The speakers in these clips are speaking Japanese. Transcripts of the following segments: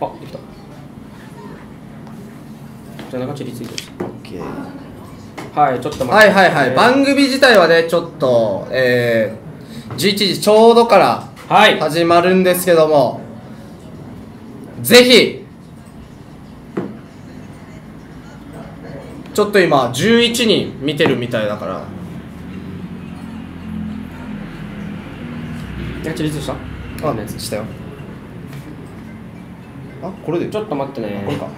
あできたじゃあ中地リツイートして OK はいちょっと待って、はいはいはい、えー、番組自体はねちょっとえー、11時ちょうどから始まるんですけども、はい、ぜひちょっと今11人見てるみたいだからえっリツイしたあねしたよあこれでちょっと待ってねこれか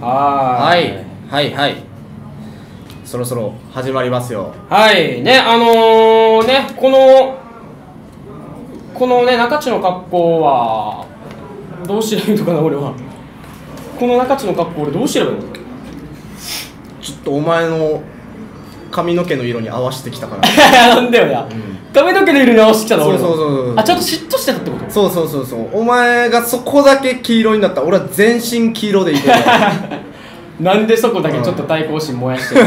はいはいはいそろそろ始まりますよはいねあのー、ねこのこのね中地の格好はどうすればいいのかな俺はこの中地の格好俺どうすればいいのちょっとお前の髪の毛の色に合わせてきたから なんだよな、うん、髪の毛の色に合わせてきたのそうそうそうあちゃんと嫉妬してたってことそうそうそうそうお前がそこだけ黄色になった俺は全身黄色でいて。なんでそこだけちょっと対抗心燃やしてる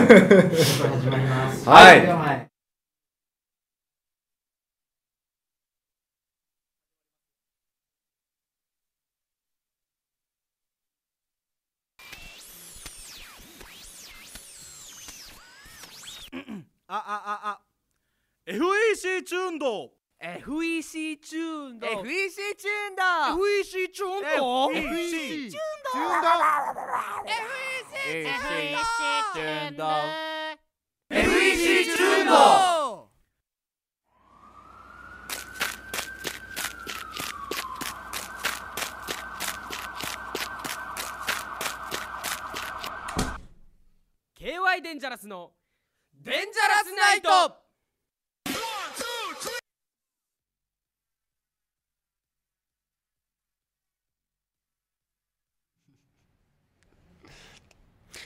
はいああああ FEC チューンド FEC チューンド FEC チューンド FEC チューンド FEC チューンド FEC チューンド FEC チューンドデンジャラスのデンジャラスナイト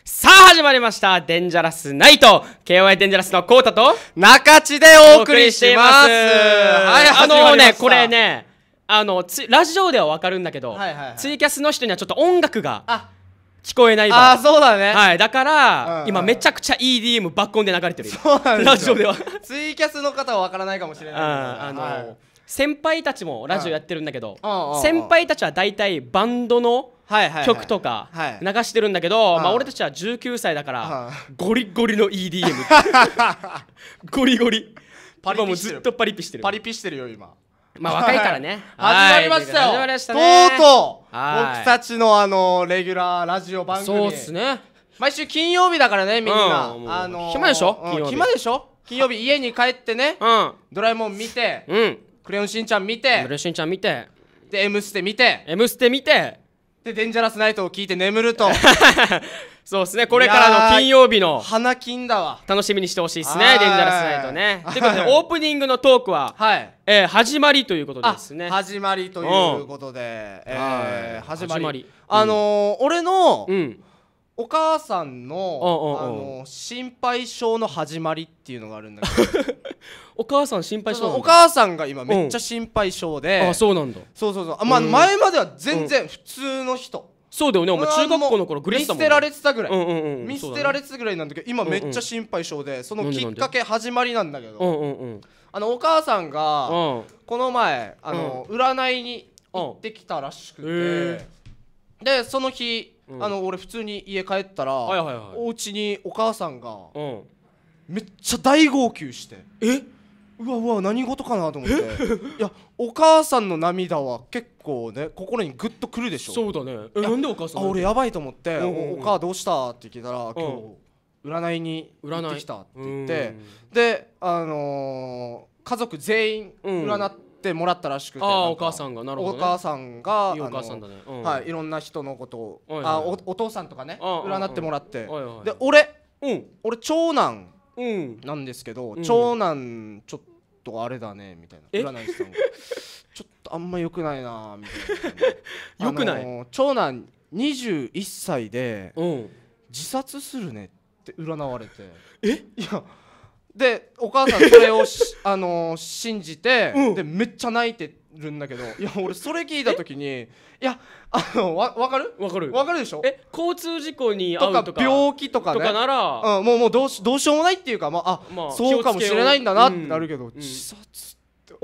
さあ始まりましたデンジャラスナイト KOI デンジャラスのコータと中地でお送りしますはいあのねこれねあのつラジオではわかるんだけど、はいはいはい、ツイキャスの人にはちょっと音楽があ聞こえないああそうだねはいだから、うん、今めちゃくちゃ EDM 爆音で流れてるそうなんラジオではツイキャスの方はわからないかもしれないあの、はい、先輩たちもラジオやってるんだけど、先輩たちは大体バンドの曲とか流してるんだけど、まあ、俺たちは19歳だから、ゴリゴリの EDM ゴリゴリパリもずっとパリピしてるパリピしてるよ今まあ若いからね始まりましたよとうとう僕たちのあのレギュラーラジオ番組そうっすね毎週金曜日だからねみんな、うん、あのー、暇でしょ、うん、暇でしょ金曜日家に帰ってね、うん、ドラえもん見て、うん、クレヨンしんちゃん見てクレヨンしんちゃん見てで「M ステ」見て「M ステ」見てで「デンジャラスナイト」を聞いて眠ると そうですねこれからの金曜日の花金だわ楽しみにしてほしいですねデンジャラスナイトねということでオープニングのトークは、はいえー、始まりということですね始まりということで、えー、始まりあの俺の、うんお母さんのあの心配性の始まりっていうのがあるんだけど お母さん心配性お母さんが今めっちゃ心配性で、うん、あそうなんだそうそうそうあ、まあ前までは全然普通の人、そうだよねお前中学校の頃グレスも見捨てられてたぐらい、見捨てられてたぐらいなんだけど今めっちゃ心配性でそのきっかけ始まりなんだけど、あのお母さんが、この前あの、占いに行ってきたらしくて、でその日、あの俺普通に家帰ったら、お家にお母さんが、めっちゃ大号泣してえっうわうわ何事かなと思っていやお母さんの涙は結構ね心にグッとくるでしょそうだねえなんでお母さんあ俺やばいと思って「うううお母どうした?」って聞いたら「今日占いに行ってきた」って言ってであのー家族全員占ってもらったらしくて、あお母さんがなるほど、ね、お母さんがいいお母さんだね、うんはい、いろんな人のことを、いいあおお父さんとかね占ってもらって、いいで俺うん俺長男なんですけど、うん、長男ちょっとあれだねみたいな占い師さんがちょっとあんまよくないなみたいなよ くない、長男21歳で自殺するねって占われてえいやでお母さんそれをあの信じて、うん、でめっちゃ泣いてて。るんだけどいや俺それ聞いた時にいやあのわ分かるわかるわかるでしょえ交通事故に遭うとか病気とかねとかなら、うん、もうもうどうしどうしようもないっていうかまああ、まあ、そうかもしれないんだなってなるけど、うん、自殺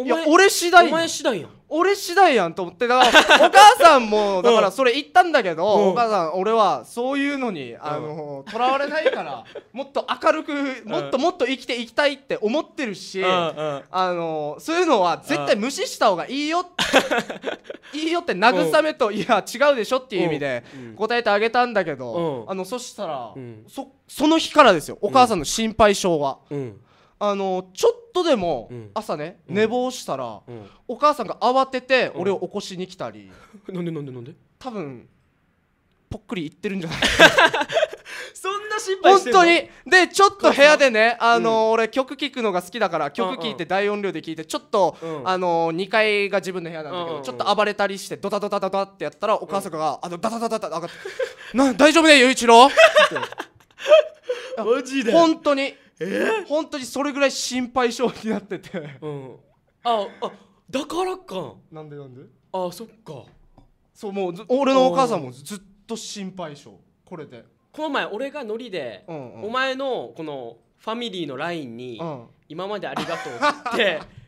いや俺次第お前次第やん俺次第やんと思ってだからお母さんもだから それ言ったんだけど、うん、お母さん俺はそういうのにあのと、ら、われないから もっと明るくもっともっと生きていきたいって思ってるし、うん、あのそういうのは絶対無視した方がいいよ いいよって慰めと、いや違うでしょっていう意味で答えてあげたんだけど、あのそしたら、そその日からですよお母さんの心配性は。うんあのちょっとでも朝ね、うん、寝坊したら、うん、お母さんが慌てて俺を起こしに来たり、うん、なんでなんでなんで多分ぽっくりいってるんじゃない そんな心配して本当にでちょっと部屋でねあの、うん、俺曲聴くのが好きだから曲聴いて大音量で聴いてちょっと、うん、あの2階が自分の部屋なんだけど、うん、ちょっと暴れたりしてドタドタドタってやったらお母さんが、あのダダダダダ上がって「な大丈夫ね雄一郎?」マジで本当にえ本当にそれぐらい心配性になっててうんああだからかなんでなんであそっかそうもう俺のお母さんもずっと心配性これでこの前俺がノリで、うんうん、お前のこのファミリーの LINE に、うん、今までありがとう」って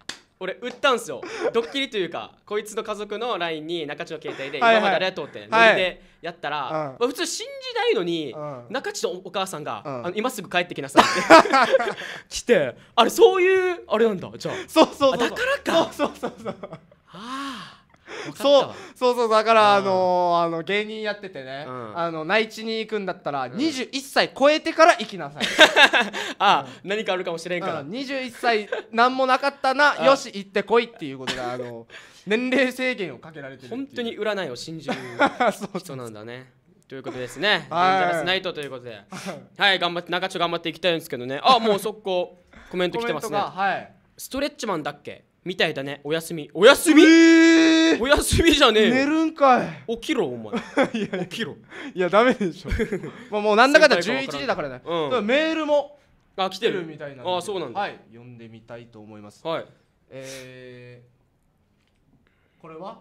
俺売ったんすよドッキリというかこいつの家族の LINE に中地の携帯で「今までありがとう」ってノリでやったら、普通信じないのに、中地のお母さんが、あの「今すぐ帰ってきなさい」って 来てあれそういうあれなんだじゃあそうそうだからかそうそうそうああそうそうそうだからあのあの芸人やっててね、あの内地に行くんだったら21歳超えてから行きなさい、あ、う何かあるかもしれんから、うん、21歳何もなかったなよし行ってこいっていうことであの 年齢制限をかけられてる本当に占いを信じる 人なんだねということですね。はい、デンジャラスナイトということで、はい、頑張って中ょ頑張っていきたいんですけどね。あ、もう速攻コメント来てますね。はい、ストレッチマンだっけみたいだね。お休み。おやすみ。えーお休みじゃねえよ寝るんかい起きろお前 いや起きろいやダメでしょ まあもうなんだかんだ11時だからね、うん、だメールもあ来てるみたいなあそうなんだはい読んでみたいと思いますはいえー、これは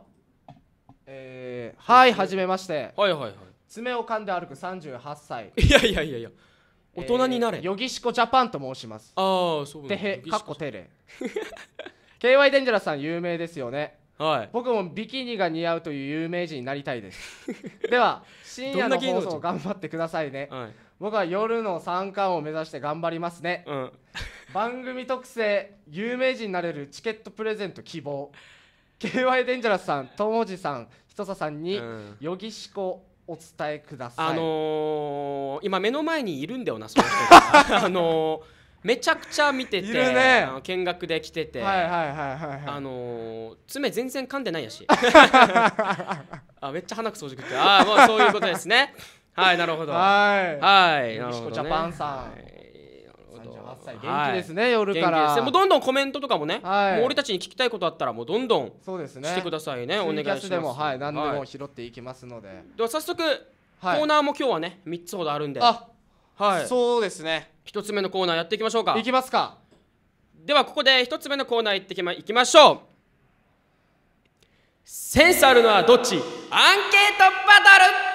えー、はいはじめましてはいはいはい爪を噛んで歩く38歳 いやいやいやいや大人になれ、えー、ヨギシコジャパンと申しますああそうなんだてへかっこてれ KY デンジャラさん有名ですよねはい、僕もビキニが似合うという有名人になりたいです では深夜の放送頑張ってくださいね、はい、僕は夜の三冠を目指して頑張りますね、うん、番組特製有名人になれるチケットプレゼント希望 KY デンジャラスさん友治さんひとささんに、うん、よぎしこお伝えくださいあのー、今目の前にいるんだよなその人が あのーめちゃくちゃ見てて、ね、あの見学で来ててあの爪全然噛んでないやし あめっちゃ鼻くそじくってああもうそういうことですね はいなるほどはいはいなるほど、ね、ジャパンさん、はい38歳元気ですね、はい、夜からもうどんどんコメントとかもね、はい、もう俺たちに聞きたいことあったらもうどんどんそうですねしてくださいねお願いしますでもはい何でも拾っていきますので、はい、では早速、コーナーも今日はね3つほどあるんであはいそうですね一つ目のコーナーやっていきましょうかいきますかではここで一つ目のコーナーいってきまいきましょうセンスあるのはどっちアンケートバトル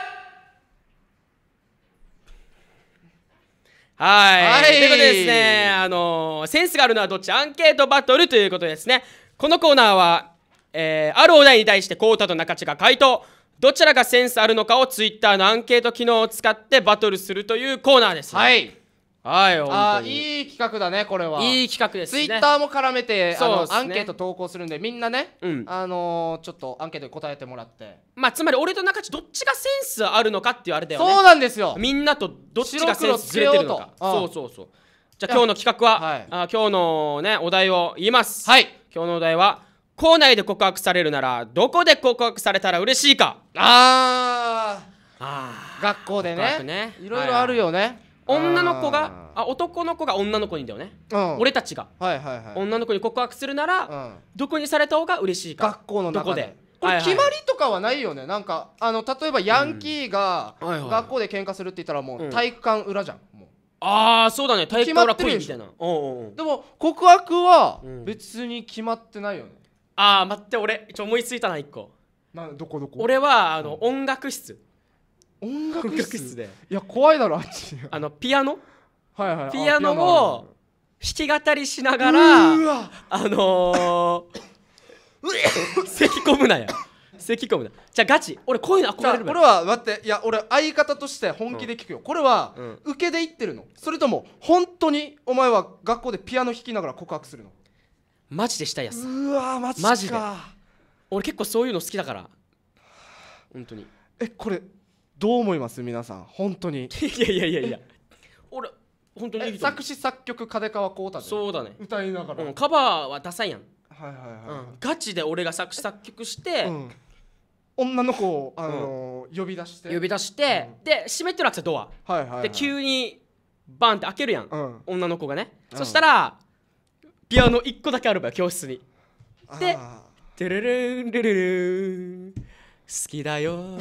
はい。ということでですね、あのセンスがあるのはどっちアンケートバトルということですね。このコーナーは、えー、あるお題に対して、コウタと中地が回答。どちらがセンスあるのかをツイッターのアンケート機能を使ってバトルするというコーナーです、ね。はい。はいあいい企画だねこれはいい企画ですねツイッターも絡めて、アンケート投稿するんでみんなね、うん、あのー、ちょっとアンケートに答えてもらってまあつまり俺と中地どっちがセンスあるのかっていうあれだよねそうなんですよみんなとどっちがセンスずれてるのかそうそうそうじゃあ今日の企画は、はい、あ今日のねお題を言いますはい今日のお題は校内で告白されるならどこで告白されたら嬉しいかああ学校でねねいろいろあるよね、はいはい女の子があ男の子が女の子にだよね、うん、俺たちが、はいはいはい、女の子に告白するなら、うん、どこにされた方が嬉しいか学校のどこでこれ決まりとかはないよね、はいはい、なんかあの例えばヤンキーが学校で喧嘩するって言ったらもう体育館裏じゃん、うん、ああそうだね体育館裏っぽいみたいなでも告白は別に決まってないよね、ああ待って俺ちょ思いついたな一個などこどこ俺はあの、音楽室音楽室でいや怖いだろあっちあのピアノはいはいピアノを弾き語りしながらあのー、咳込むなや咳込むなじゃあガチ俺こういうの憧れるこれは待っていや俺相方として本気で聞くよ、うん、これは、うん、受けで言ってるのそれとも本当にお前は学校でピアノ弾きながら告白するのマジでしたやつうわマジかマジで俺結構そういうの好きだから本当にえこれどう思います皆さん本当に いやいやいやいや俺本当にいい作詞作曲手川浩太でそうだね歌いながら、うん、カバーはダサいやんはいはいはい、うん、ガチで俺が作詞作曲して、うん、女の子を、あのー、呼び出して呼び出して、で閉めてるわけさドア、はいはいはい、で急にバンって開けるやん、女の子がね、そしたらピアノ1個だけあるわよ教室にで「トゥルルンレルルン好きだよ」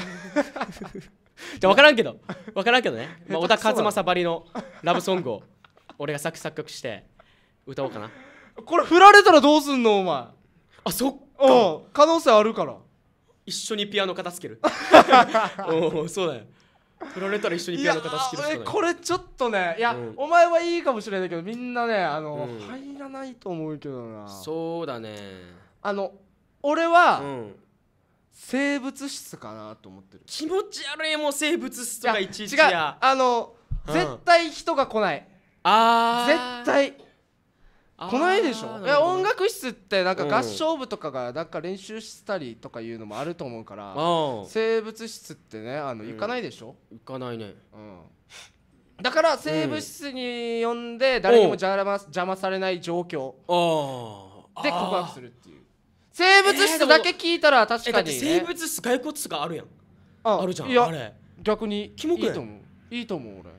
じゃ分からんけど分からんけどね、まあ、小田和正ばりのラブソングを俺が作作曲して歌おうかなこれ振られたらどうすんのお前あそっか可能性あるから一緒にピアノ片付ける おおそうだよ振られたら一緒にピアノ片付けるしかないこれちょっとねいや、うん、お前はいいかもしれないけどみんなねあの、うん、入らないと思うけどなそうだねあの俺は、うん生物室かなと思ってる気持ち悪いもう生物室とかいちいちや違うあの、うん絶対人が来ないあ絶対来ないでしょいや音楽室ってなんか合唱部とかがなんか練習したりとかいうのもあると思うから生物室ってねあの行かないでしょ、行かないねうんだから生物室に呼んで誰にも邪魔,、邪魔されない状況あで告白するって生物室だけ聞いたら確かに、ね、生物室骸骨があるやんあるじゃんいやあれ逆にキモくいいと思ういいと思う俺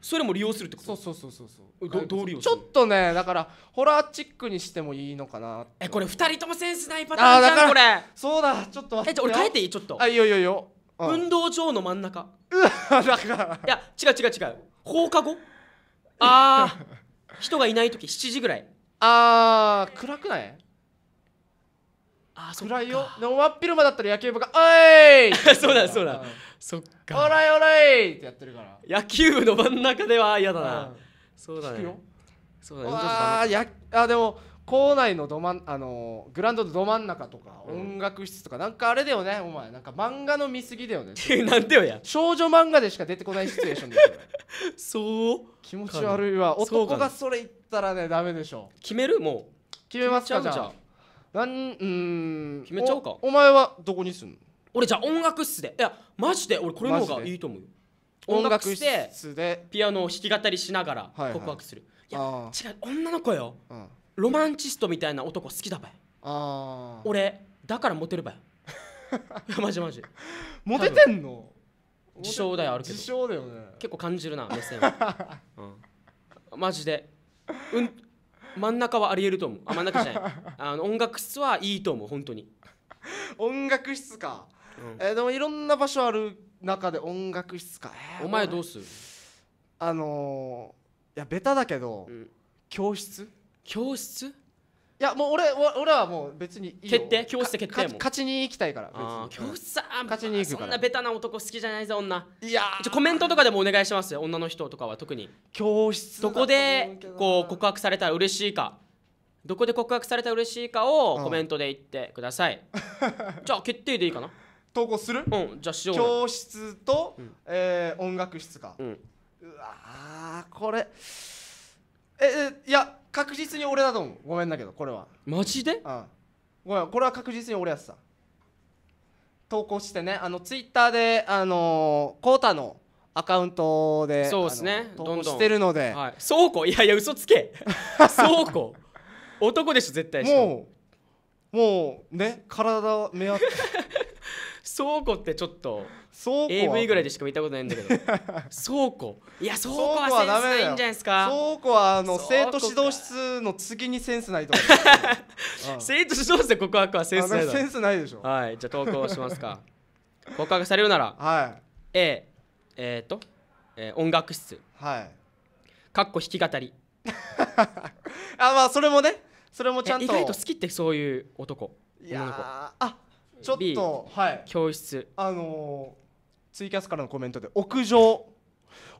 それも利用するってことそうそうそうそうどどう利用ちょっとねだからホラーチックにしてもいいのかなえこれ2人ともセンスないパターンじゃんこれそうだちょっとえ俺変えていいちょっとあいいよいいよいや。よ、運動場の真ん中うわだからいや違う違う違う放課後 ああ 人がいない時7時ぐらいああ暗くないそらいよでも真っ昼間だったら野球部が「おい! 」そうだそうだそっか「おらいおらい!」ってやってるから野球部の真ん中では嫌だなそうだねそうだねあやあでも校内のど真んあのグラウンドのど真ん中とか、音楽室とかなんかあれだよねお前なんか漫画の見すぎだよね なんてよや少女漫画でしか出てこないシチュエーションでよ そう気持ち悪いわ男がそれ言ったらねダメでしょ決めるもう決めますかじゃあなんうん決めちゃおうかお前はどこにすんの俺じゃあ音楽室でいやマジで俺これの方がいいと思うよ音楽室でピアノを弾き語りしながら告白する、はいはい、いや違う女の子よ、うん、ロマンチストみたいな男好きだばい俺だからモテるばい マジマジ モテてんの自称だよあるけど自称だよね結構感じるな目線は、うん、マジでうん真ん中はありえると思うあ真ん中じゃない あの音楽室はいいと思う本当に音楽室か、うん、えーでもいろんな場所ある中で音楽室か、えーお前どうするあのーいやベタだけど、うん教室教室やもう俺俺はもう別にいいよ決定教室決定も勝ちに行きたいから別あ教室さ勝ちに行くからそんなベタな男好きじゃないぞ女いやーちょコメントとかでもお願いしますよ女の人とかは特に教室だどと思こうでけどこう告白されたら嬉しいかどこで告白されたら嬉しいかをコメントで言ってください、じゃあ決定でいいかな投稿するうんじゃあしよう教室と、うんえー音楽室かうんうわーこれええいや確実に俺だと思うごめんだけどこれはマジでうんごめんこれは確実に俺やってた投稿してねあのツイッターであのー、コータのアカウントでそうですね投稿してるのではい、倉庫いやいや嘘つけ 倉庫男でしょ絶対もうもうね体目当て 倉庫ってちょっと倉庫 AV ぐらいでしか見たことないんだけど 倉庫いや倉庫はセンスないんじゃないですか倉庫はあの生徒指導室の次にセンスないと思 う生徒指導室で告白はセンスないセンスないでしょはいじゃあ投稿しますか 告白されるなら、はい、A えー、っと、えー、音楽室はいかっこ弾き語りあまあそれもねそれもちゃんと意外と好きってそういう男いやあちょっと、はい、教室あのー、ツイキャスからのコメントで屋上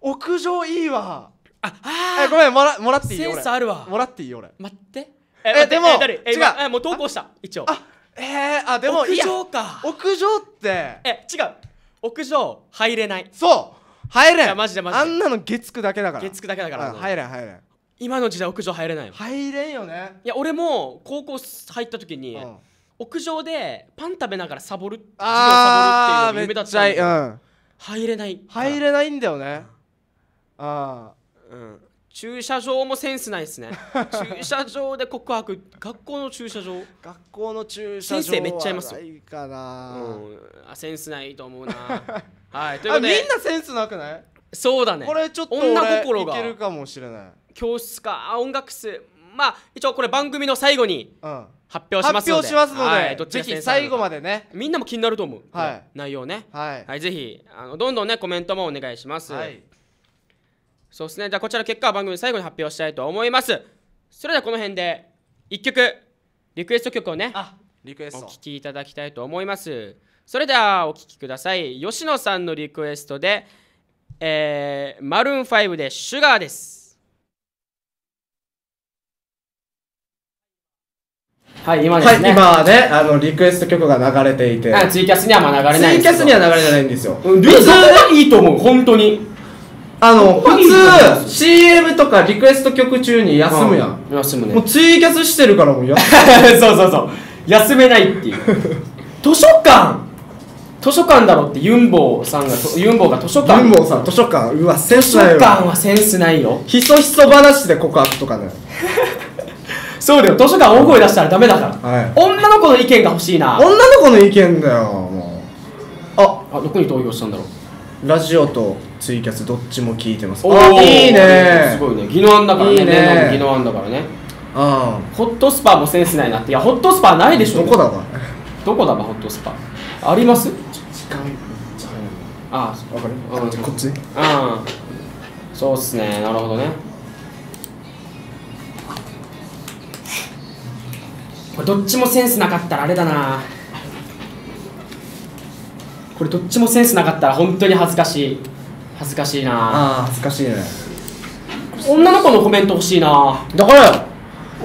屋上いいわああえごめんもらもらっていいセンスあるわもらっていいよ俺待ってえでもえ違うえもう投稿した一応あえー、あでも屋上か屋上ってえ違う屋上入れないそう入れんマジでマジであんなの月9だけだから月9だけだから、入れん入れん今の時代屋上入れない入れんよねいや俺も高校入った時に、うん屋上でパン食べながらサボるああめっちゃいい、うん、入れない入れないんだよね、ああうん駐車場もセンスないですね 駐車場で告白学校の駐車場学校の駐車場先生めっちゃいますよいかな、うん、あセンスないと思うな はいいうでみんなセンスなくないそうだねこれちょっと女心がいけるかもしれない教室か音楽室まあ一応これ番組の最後に、うん発表しますのですので、はい、ぜひ最後までねみんなも気になると思う、はい、内容ね、はい、はい、ぜひあのどんどんねコメントもお願いします、はい、そうですねじゃあこちらの結果は番組最後に発表したいと思いますそれではこの辺で1曲リクエスト曲をねリクエストお聴きいただきたいと思いますそれではお聴きください吉野さんのリクエストで、えー、マルーン5で「シュガーですはい今ですね、はい、今ねあのリクエスト曲が流れていてツイキャスにはまあ流れないツイキャスには流れてないんですよ普通いいと思う本当にあの普通 CM とかリクエスト曲中に休むやん、うん、休むねもうツイキャスしてるからもう休む そうそうそう休めないっていう 図書館図書館だろってユンボさんがユンボが図書館ユンボさん図書館うわセンスないよ図書館はセンスないよひそひそ話で告白とかね そうだよ図書館大声出したらダメだから、はい、女の子の意見が欲しいな女の子の意見だよもうああどこに投票したんだろうラジオとツイキャスどっちも聞いてますおいいねすごいね技能あんだからねいいね技能あんだからねああホットスパもセンスないなっていやホットスパないでしょどこだわどこだわホットスパあります時間ああ分かるこっちああそうっすねなるほどねこれどっちもセンスなかったらあれだなこれどっちもセンスなかったら本当に恥ずかしい恥ずかしいなあ恥ずかしいね女の子のコメント欲しいなだから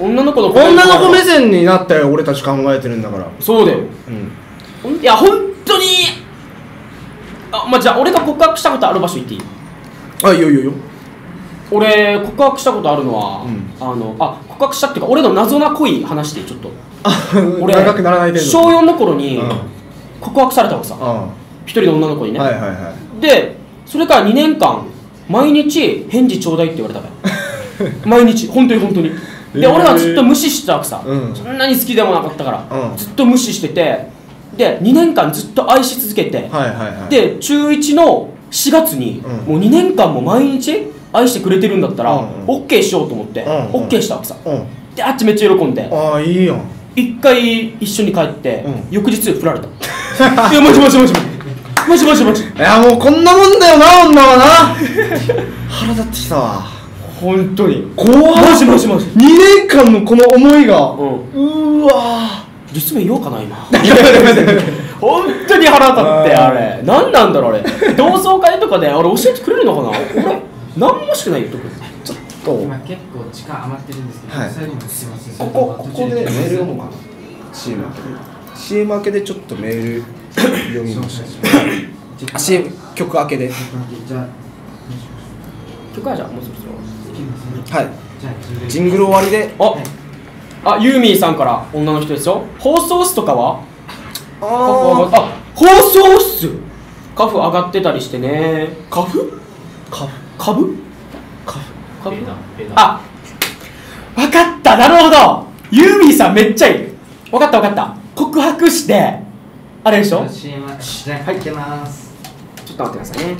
女の子のコメント女の子目線になったよ俺たち考えてるんだからそうだよ、うん、いや本当にあまあ、じゃあ俺が告白したことある場所行っていいあいいよいいよ俺告白したことあるのは、うん、あのあ告白したっていうか俺の謎な恋話でちょっと 俺長くならないで小4の頃に告白されたのさ一、うん、人の女の子にね、はいはいはい、でそれから2年間毎日返事ちょうだいって言われたから 毎日本当に本当にで俺はずっと無視してたわけさ、うん、そんなに好きでもなかったから、うん、ずっと無視しててで2年間ずっと愛し続けて、はいはいはい、で中1の4月にもう2年間も毎日愛してくれてるんだったら、うんうん、オッケーしようと思って、うんうん、オッケーしたわけさ、うん、であっちめっちゃ喜んでああいいやん一回一緒に帰って、うん、翌日振られた いやマジマジマジマジマジマジいやもうこんなもんだよな女はな腹立ってきたわ本当に怖もしもしもし2年間のこの思いが、うん、うわ実名言おうかな今本当に腹立ってあれ何なんだろうあれ同窓会とかであれ教えてくれるのかな俺何もしくないよ特にちょっと今結構時間余ってるんですけど、はい、最後まですませんここここでメール読もうかな CM 明けで CM 明けでちょっとメール読みましょう CM 曲明けで曲はじゃあもうそろそろはいジングル終わりであ、はい、あユーミーさんから女の人ですよ放送室とかはああ放送室カフ上がってたりしてねカフカフ株株あ分かったなるほどユーミンさんめっちゃいい分かった分かった告白してあれでしょ入ってますちょっと待ってくださいね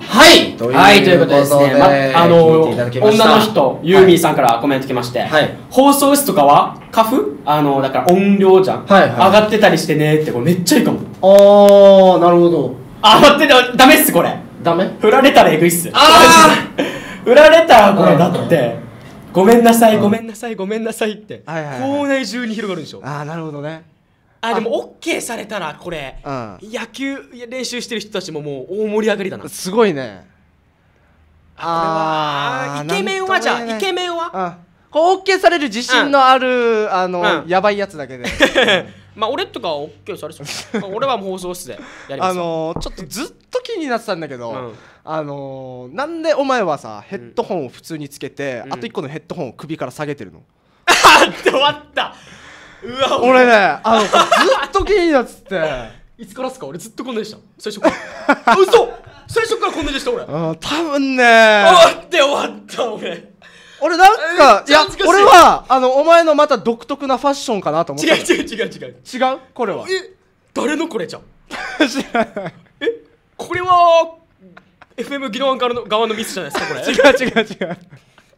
はいはいということですね、まあの女の人ユーミンさんからコメント来まして、はい、放送室とかはカフあのだから音量じゃん、はいはい、上がってたりしてねってこれめっちゃいいかもああなるほど上がってたダメっすこれダメ振られたらえぐいっすああ 振られたらこれだって、ごめんなさい、ごめんなさいごめんなさいって、はいはいはい、校内中に広がるんでしょああなるほどねあでも OK されたらこれ、うん、野球練習してる人たちももう大盛り上がりだなすごいねああイケメンはじゃあ、ね、イケメンは、オッケー OK される自信のある、うん、あの、やばいやつだけで まあ俺とかは OK されそう俺は放送室でやります あのー、ちょっとずっと気になってたんだけど、うん、あのー、なんでお前はさヘッドホンを普通につけて、うん、あと1個のヘッドホンを首から下げてるの、あ、うん、って終わったうわ俺ねあのずっと気になってて いつからすか俺ずっとこんなでした最初から 嘘最初からこんなでした俺あ多分ね終わって終わった俺俺なんか、いや、俺は、あの、お前のまた独特なファッションかなと思って。違う違う違う違う。違うこれは。え誰のこれじゃん。知らない。えこれは、FM 技能側の側のミスじゃないですか、これ。違う違う違う。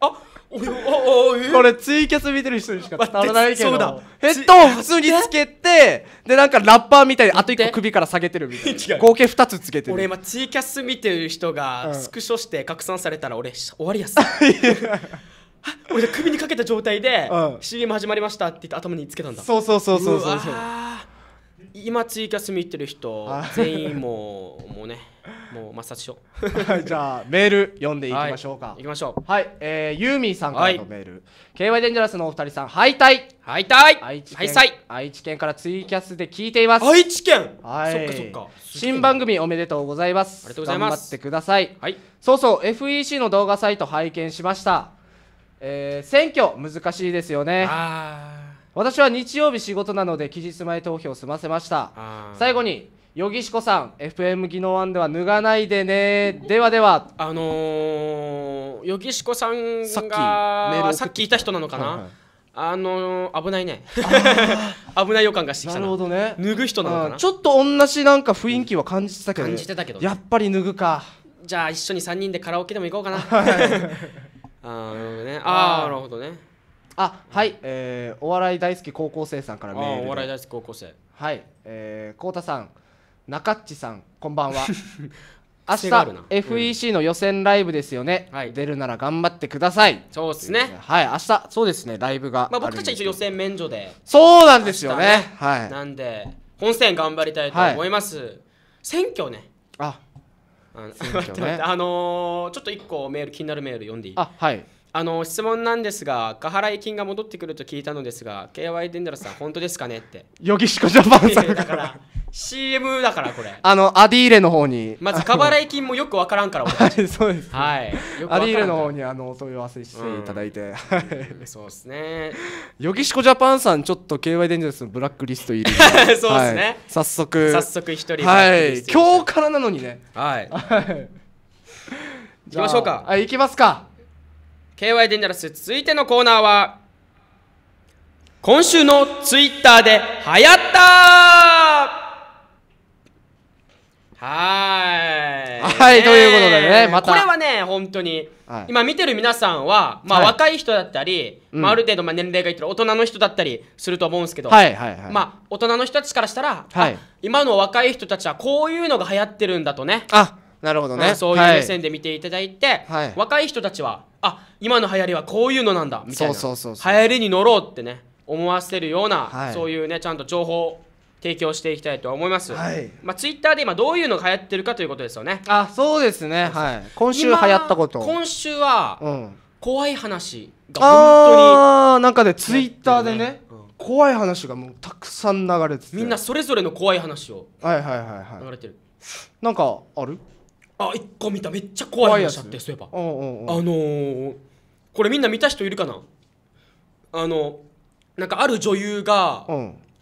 あおおおおこれツイキャス見てる人にしか伝わらないけどヘッドを普通につけてでなんかラッパーみたいにあと1個首から下げてるみたいな 合計2つつけてる俺今ツイキャス見てる人がスクショして拡散されたら俺終わりやすい俺首にかけた状態で、CM 始まりましたって言って頭につけたんだそうそうそうそうそうそう今ツイキャス見てる人全員もうもうねもう抹殺しようはい、じゃあメール読んでいきましょうか、はい、いきましょうはい、えー、ユーミンさんからのメール、はい、KY デンジャラスのお二人さん敗退敗退愛知県愛知県からツイキャスで聞いています愛知県はいそっかそっか新番組おめでとうございますありがとうございます頑張ってくださいはいそうそう FEC の動画サイト拝見しましたえー、選挙難しいですよね私は日曜日仕事なので期日前投票済ませました最後によ儀しさん FM 技能案では脱がないでねではではあのー、儀ぎさんがさっきさっきいた人なのかな、はいはい、あのー、危ないね 危ない予感がしてきたなるほどね脱ぐ人なのかなちょっと同じなんか雰囲気は感じてたけど、感じてたけど、ね、やっぱり脱ぐかじゃあ一緒に3人でカラオケでも行こうかなああなるほどねああなるほどねあはい、えー、お笑い大好き高校生さんからメールお笑い大好き高校生はいえー、こうたさん中っちさんこんばんは 明日 FEC の予選ライブですよね、はい、出るなら頑張ってくださいそうですねはい明日そうですねライブがまあ、僕たちは一応予選免除でそうなんですよね、ね、はいなんで本戦頑張りたいと思います、はい、選挙ねああの、ちょっと1個メール気になるメール読んでいいあはいあの質問なんですが、過払い金が戻ってくると聞いたのですが、KY デンダラスさん、本当ですかねって。よぎしこジャパンさんだから、CM だからこれあのアディーレの方にまず過払い金もよくわからんから俺そうです、ね、はいアディーレの方にあのお問い合わせしていただいて、うん、そうですねよぎしこジャパンさんちょっと KY デンジャラスのブラックリスト入り そうですね、はい、早速早速一人はい今日からなのにねはい、い、行きましょうかはい行きますか KY デンジャラス続いてのコーナーは今週のツイッターで流行ったはいはい、ということでねまたこれはね本当に、はい、今見てる皆さんは、まあ、はい、若い人だったり、うん、まあ、ある程度、まあ、年齢がいってる大人の人だったりすると思うんですけど、はいはいはい、まあ、大人の人たちからしたら、はい、今の若い人たちはこういうのが流行ってるんだとねあなるほどね、そういう目線で見ていただいて、はい、若い人たちはあ今の流行りはこういうのなんだみたいなそうそうそうそう流行りに乗ろうってね思わせるような、はい、そういうねちゃんと情報提供していきたいと思います、はい、まあ、ツイッターで今どういうのが流行ってるかということですよねあそうですねはい今週流行ったこと今週は、怖い話が本当にあなんかで、ね、ツイッターでね、怖い話がもうたくさん流れててみんなそれぞれの怖い話をはいはいはいはい流れてるなんかあるあ一個見ためっちゃ怖い話あってそういえばあのー、これみんな見た人いるかなあのなんかある女優が、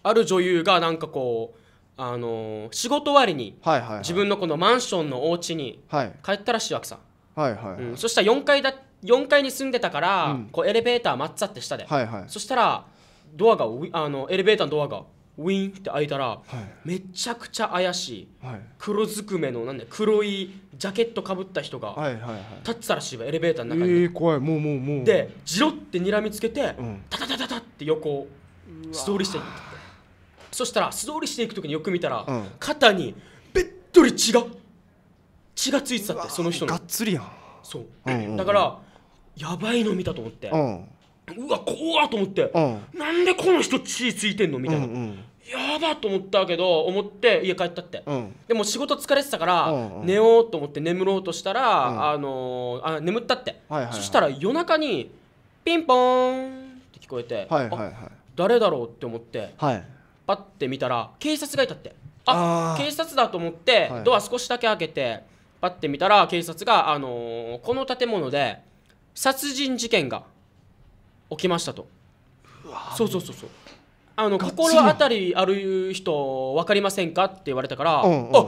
ある女優がなんかこうあの仕事終わりに自分のこのマンションのお家に帰ったらしいわけさ、はいはいん、そしたら4階だ4階に住んでたから、うん、こうエレベーター待っちゃって下で、はいはい、そしたらドアがあのエレベーターのドアがウィンって開いたら、はい、めちゃくちゃ怪しい、はい、黒ずくめのなんで黒いジャケットかぶった人が立ってたらしいわエレベーターの中に、えー、怖いもうもうもうでジロって睨みつけて、うん、タタタタタって横をストーリーしてるって。そしたら素通りしていくときによく見たら、うん肩にべっとり血が血がついてたってその人のがっつりやんそう、うんうんうんだからやばいの見たと思って、ううわ怖っと思ってう、んなんでこの人血ついてんのみたいな、うんやばと思ったけど思って家帰ったって、うんでも仕事疲れてたから、うんうん寝ようと思って眠ろうとしたら、うんあのーあ眠ったって、はいはいはいそしたら夜中にピンポーンって聞こえて、はいはいはい誰だろうって思ってはいパッて見たら警察がいたってあ警察だと思って、ドア少しだけ開けてパッて見たら警察が、あのー、この建物で殺人事件が起きましたとそうそうそうそうあの心当たりある人分かりませんかって言われたから、うんうん、あ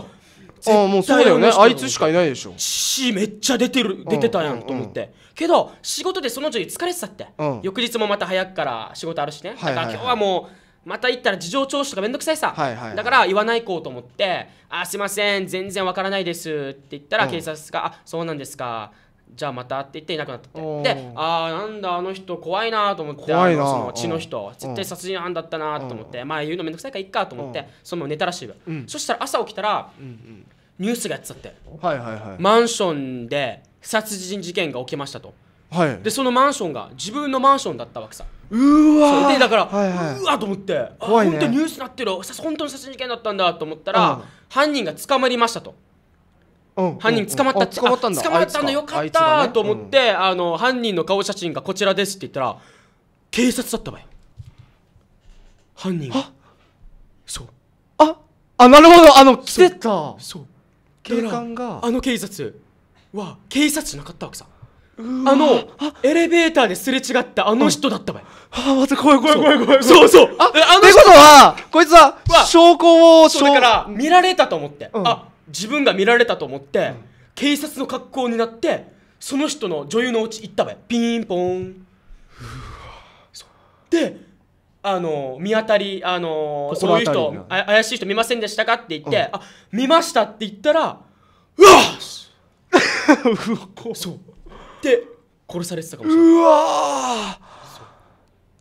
あもうそうだよねあいつしかいないでしょ血めっちゃ出てる出てたやんと思って、うんうん、けど仕事でその女に疲れてたって、うん、翌日もまた早くから仕事あるしねだから今日はもうまた行ったら事情聴取とかめんどくさいさ、はいはいはい、だから言わないこうと思って「あすいません全然わからないです」って言ったら警察が「うん、あそうなんですか」じゃあまたって言っていなくなったってでああなんだあの人怖いなと思って怖いなその血の人絶対殺人犯だったなと思って、まあ言うのめんどくさいからいっかと思って、そのその寝たらしいわ、うん、そしたら朝起きたら、うんうん、ニュースがやってたって、はいはいはい、マンションで殺人事件が起きましたと、はい、でそのマンションが自分のマンションだったわけさうわでだから、はいはい、うわと思って怖い、ね、本当ニュースなってる本当の殺人事件だったんだと思ったら、うん、犯人が捕まりましたと。うん、犯人捕まった、うん、捕まったんだ捕まったんだよかったと思って、あの犯人の顔写真がこちらですって言ったら警察だったわよ犯人がそうああなるほどあの来てたそう警官があの警察は警察じゃなかったわけさあのエレベーターですれ違ったあの人だったわよ。ああまた怖い怖い怖い怖いそうそうああってことはこいつは証拠をそ拠から見られたと思って、うんあ自分が見られたと思って、警察の格好になってその人の女優のお家行ったわよ。ピンポンであの見当たりあのそういう人怪しい人見ませんでしたかって言って、あ見ましたって言ったらうわっうわ 怖そうって殺されてたかもしれないうわ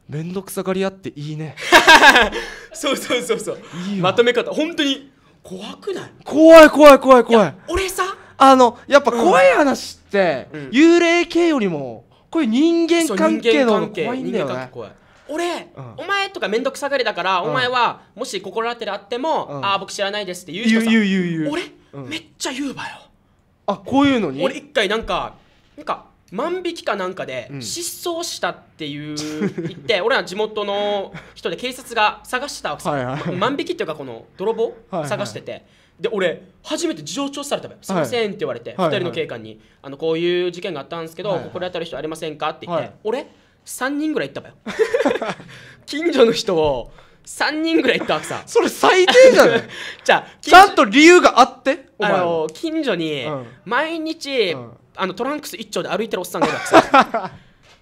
めんどくさがり屋っていいね そうそうそうそういいまとめ方本当に怖くない怖い怖い怖い怖い俺さあのやっぱ怖い話って、うん幽霊系よりもこういう人間関係の方が怖いんだよ人間関係ね怖い俺、んお前とか面倒くさがりだから、うんお前はもし心当てりあっても、うんああ僕知らないですって言う人言うさ言う言う言う俺、うんめっちゃ言うばよあこういうのに俺一回なんかなんか万引きかなんかで失踪したっていう言って、うん、俺ら地元の人で警察が探してたわけさ、はいはい、万引きっていうかこの泥棒、はいはい、探してて。で俺初めて事情聴取されたわよ「すいません」って言われて、はい、2人の警官に、はいあの「こういう事件があったんですけど、はいは心当たる人ありませんか?」って言って、はい、俺3人ぐらい行ったのよ 近所の人を3人ぐらい行ったわけさそれ最低じゃない じゃあちゃんと理由があってあの近所に毎日あのトランクス一丁で歩いてるおっさんがいるわけさ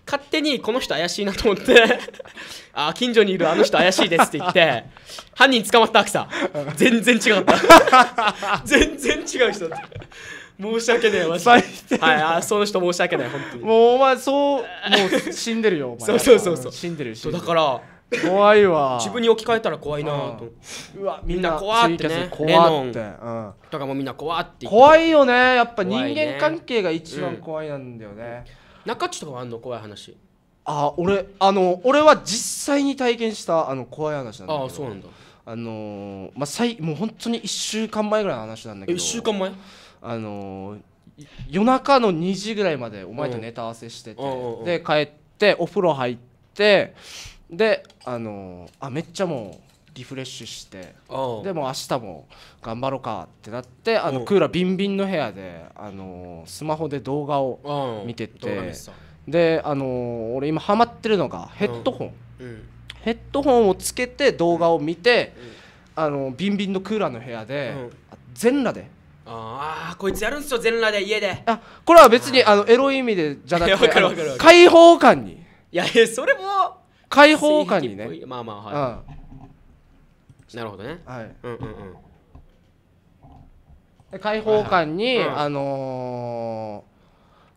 勝手にこの人怪しいなと思ってあ近所にいるあの人怪しいですって言って犯人捕まったわけさ全然違った 全然違う人申し訳ねえマジで、はい、あその人申し訳ない本当にもうお前そうもう死んでるよお前 そうそうそうそう死んでるしだから怖いわ自分に置き換えたら怖いなとうわみんな怖ってねレノンとかもみんな怖って怖いよねやっぱ人間関係が一番怖いなんだよね中地とかあんの怖い話あ俺あの俺は実際に体験したあの怖い話なんだけどあそうなんだあのまあ最もう本当に1週間前ぐらいの話なんだけど1週間前あの夜中の2時ぐらいまでお前とネタ合わせしててで帰ってお風呂入ってであのあめっちゃもうリフレッシュしてでも明日も頑張ろうかってなってあのクーラービンビンの部屋であのスマホで動画を見ててであの俺今ハマってるのがヘッドホン、ヘッドホンをつけて動画を見て、あのビンビンのクーラーの部屋で、全裸でああこいつやるんすよ全裸で家であこれは別にあのエロい意味でじゃなくて解放感にいやそれも開放感にねまあまあはい、なるほどねはい、うんうんうん、開放感に、はいはいうん、あの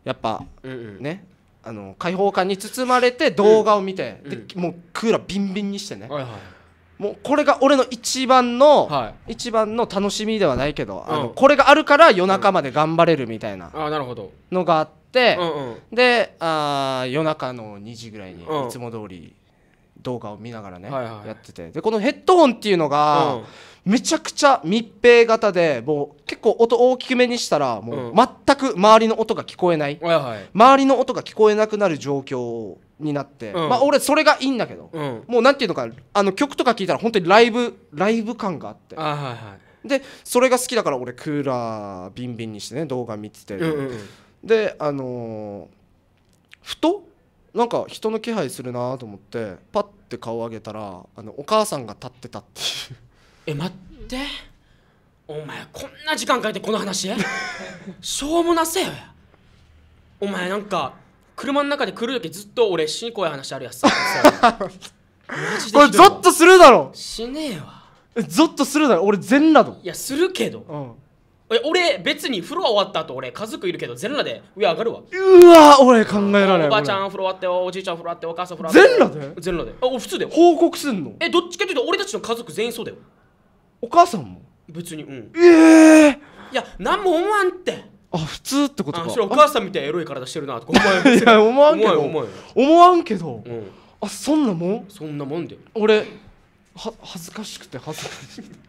ー、やっぱ、うんうん、ねあの開放感に包まれて動画を見て、うん、で、もうクーラービンビンにしてね、はいはい、もうこれが俺の一番の、はい、一番の楽しみではないけど、うん、あのこれがあるから夜中まで頑張れるみたいななるほどのがあって、うんうん、であ夜中の2時ぐらいにいつも通り動画を見ながらね、はいはい、やっててでこのヘッドホンっていうのが、うん、めちゃくちゃ密閉型でもう結構音大きめにしたらもう全く周りの音が聞こえない、はい周りの音が聞こえなくなる状況になって、うん、まあ俺それがいいんだけど、うん、もうなんていうのかあの曲とか聞いたら本当にライブライブ感があって。はいはいでそれが好きだから俺クーラービンビンにしてね動画見てて、うんうん、であのー、ふとなんか人の気配するなと思ってパッて顔上げたらあのお母さんが立ってたっていう え待ってお前こんな時間かいてこの話 しょうもなせよやお前なんか車の中で来る時ずっと俺死に怖い話あるやつさマジでこれゾッとするだろ死ねえわゾッとするだろ俺全裸だいやするけど、俺別に風呂終わった後俺家族いるけど全裸で上上がるわうわ俺考えられないおばちゃん風呂終わってよおじいちゃん風呂終わってお母さん風呂終全裸で全裸であお普通で報告すんのえどっちかというと俺たちの家族全員そうだよお母さんも別にうんええー、いや何も思わんってあ普通ってことかそれお母さんみたいエロい体してるなとか思わんいや思わんけど思わんけど、うん、あそんなもんそんなもんで俺は恥ずかしくて恥ずかしくて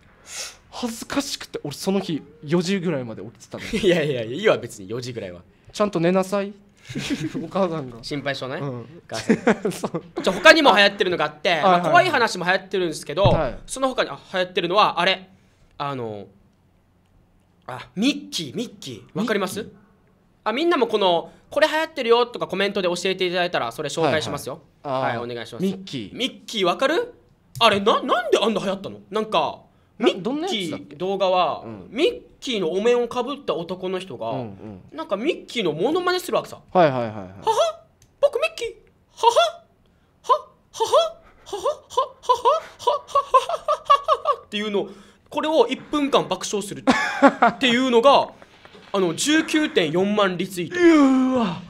恥ずかしくて俺その日4時ぐらいまで起きてたの いやいやいやいいわ別に4時ぐらいはちゃんと寝なさい お母さんが心配性ね、うん、じゃ 他にも流行ってるのがあって、まあ、怖い話も流行ってるんですけど、はい、その他にあ流行ってるのはあれあのあミッキーミッキーわかりますあみんなもこのこれ流行ってるよとかコメントで教えていただいたらそれ紹介しますよはい、はいはい、お願いしますミッキーミッキーわかるあれななんであんな流行ったのなんかミッキー動画は、ミッキーのお面をかぶった男の人が、なんかミッキーのモノマネするわけさ。はいはいはい、はは僕ミッキーはははははははははははははっていうのこれを1分間爆笑するっていうのが あの19.4万リツイート。うわ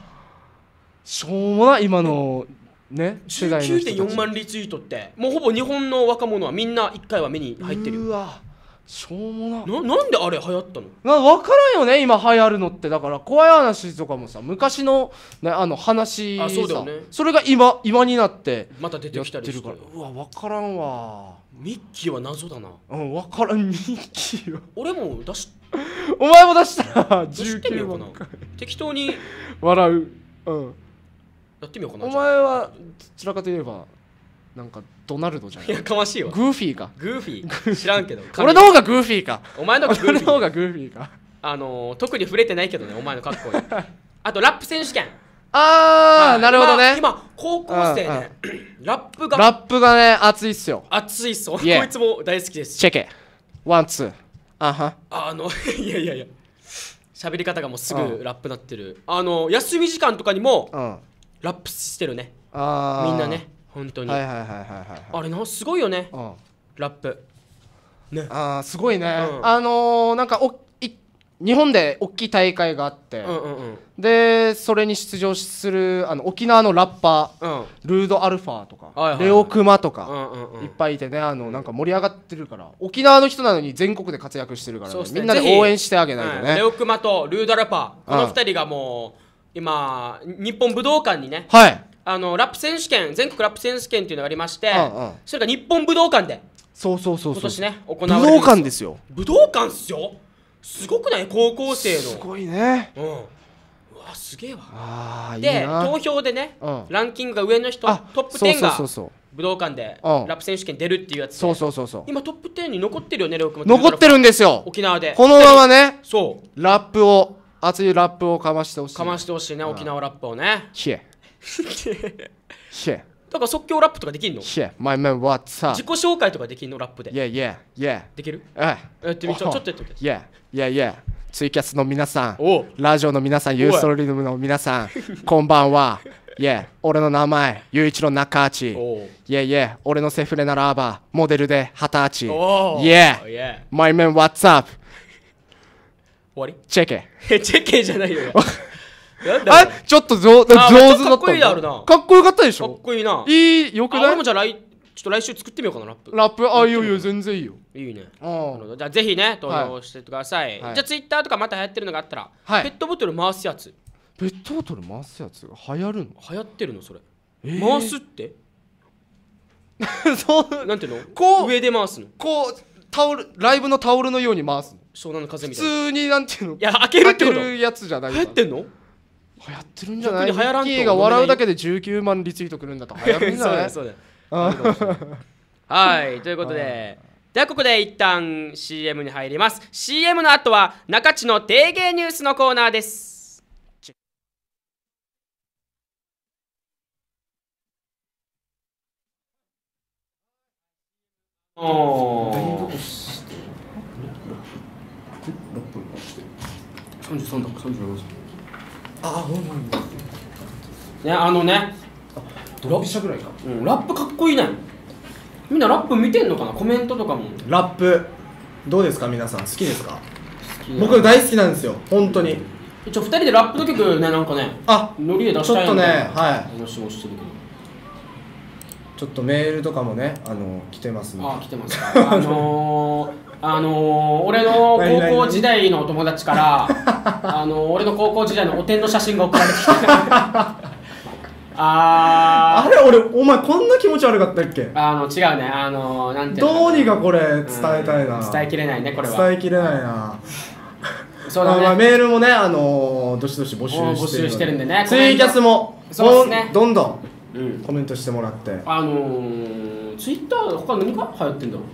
しょうもない今のね19.4万リツイートってもうほぼ日本の若者はみんな1回は目に入ってるうわしょうもななんであれ流行ったのな分からんよね今流行るのってだから怖い話とかもさ昔の,、ね、あの話あそうだよ、ね、それが今今になってまた出てきたりしてるうわ分からんわミッキーは謎だなうん分からんミッキーは俺も出し お前も出したら19万回適当に笑ううんやってみようかなお前はどちらかといえばなんかドナルドじゃんい やかましいわグーフィーかグーフィー知らんけど 俺の方がグーフィーかお前の方がグーフィー俺の方がグーフィーかあのー、特に触れてないけどねお前の格好に あとラップ選手権ああ、なるほどね今高校生ねラップがラップがね熱いっすよ熱いっすよ、yeah. こいつも大好きですチェケワンツーあはあのいやいやいや喋り方がもうすぐラップなってるあの休み時間とかにも、うんラップしてるねあみんなね本当にはいはいはいはいはいあれなすごいよね、うん、ラップねああすごいね、うん、あのー、なんかおい日本で大きい大会があって、うんうんうん、でそれに出場するあの沖縄のラッパー、うん、ルードアルファとか、はいはい、レオクマとか、うんうんうん、いっぱいいてねあのなんか盛り上がってるから沖縄の人なのに全国で活躍してるから、ねね、みんなで応援してあげないとね、レオクマとルードアルファこの二人がもう、今日本武道館にね、はい、あのラップ選手権全国ラップ選手権っていうのがありまして、うんうん、それが日本武道館でそうそうそう今年ね行われ武道館ですよ武道館っすよすごくない高校生のすごいねうんうわすげえわで投票でね、うん、ランキングが上の人トップ10が武道館でラップ選手権出るっていうやつそうそうそうそう今トップ10に残ってるよねレオ君残ってるんですよ沖縄でこのままねそうラップを熱いラップをかましてほしいかましてほしいね、沖縄ラップをねヒェ ヒェだから即興ラップとかできんのヒェマイ my man, what's up? 自己紹介とかできんのラップで Yeah, yeah, yeah できるええやってみちょちょっとやってみて Yeah, yeah, yeah ツイキャスの皆さんラジオの皆さんユーストリームの皆さん こんばんは Yeah, 俺の名前ゆういちろ中地 Yeah, yeah 俺のセフレならばモデルで二十歳 Yeah, my man, what's up? 終わりチェケ。チェケじゃないよ。あちょっと上上手だっちかっこいいだろうなかっこよかったでしょかっこいいな。いいよくあな俺いもじゃあ来、ちょっと来週作ってみようかな、ラップ。ラップあいいよいいよ全然いいよいいね。あなるほどじゃあぜひね、投票してください。はいじゃあツイッターとかまた流行ってるのがあったら、はいペットボトル回すやつ。ペットボトル回すやつ流行るの流行ってるのそれ。ー回すって そうなんていうのこう上で回すのこうタオルライブのタオルのように回すの湘南の風み普たいな。通になんていうのいや、開けるってこ開けるやつじゃない流行ってんの流行ってるんじゃないはやらんミッキーが笑うだけで19万リツイートくるんだと流行るんじゃないそうだそうだはいということでではここで一旦 CM に入ります CM の後は中地の定芸ニュースのコーナーですおー33だから34歳ああほんほに。ねあのねドラピシャぐらいかうんラップかっこいいねみんなラップ見てんのかなコメントとかもラップどうですか皆さん好きですか僕大好きなんですよ本当に一応2人でラップの曲ねなんかねあノリで出したいみい話してるけど、ねはい、ちょっとメールとかもねあの来てますねあ来てます あのーあのー、俺の高校時代のお友達から、あのー、俺の高校時代のお天の写真が送られてきて ああれ俺お前こんな気持ち悪かったっけあの違うねあのー、なんてどうにかこれ伝えたいな、伝えきれないねこれは伝えきれないな そうだね、まあ、メールもね、あのー、どしどし募集してる募集してるんでねツイキャスもそうです、ね、どんどんコメントしてもらって、あのー、ツイッター他何か流行ってんだろう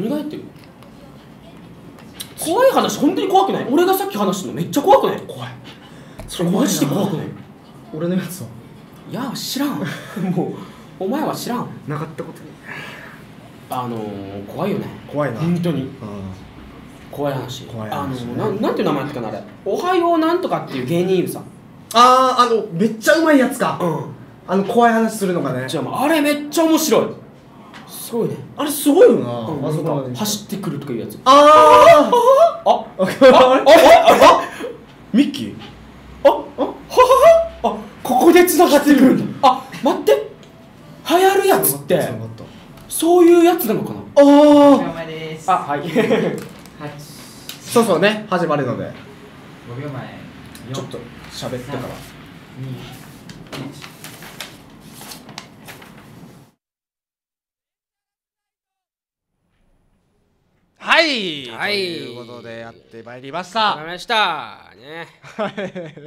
何が入ってる怖い話本当に怖くない俺がさっき話しのめっちゃ怖くない怖いそれマジで怖くない俺のやつはいや知らん もうお前は知らんなかったことあのー、怖いよね怖いな本当に、うん、怖い話怖い話、ね、あのななんていう名前だったかなあれ「おはようなんとか」っていう芸人いるさあああのめっちゃうまいやつかうんあの怖い話するのがねじゃああれめっちゃ面白いすごいねあれすごいよな、うん、あそこ走ってくるとかいうやつあああああああミッキーああはははあここでつながってくるんだあ待って流行るやつってそういうやつなのかなあああはいそうそうね始まるので5秒前ちょっと喋ってから2 1はい、はい、ということでやってまいりましたましたね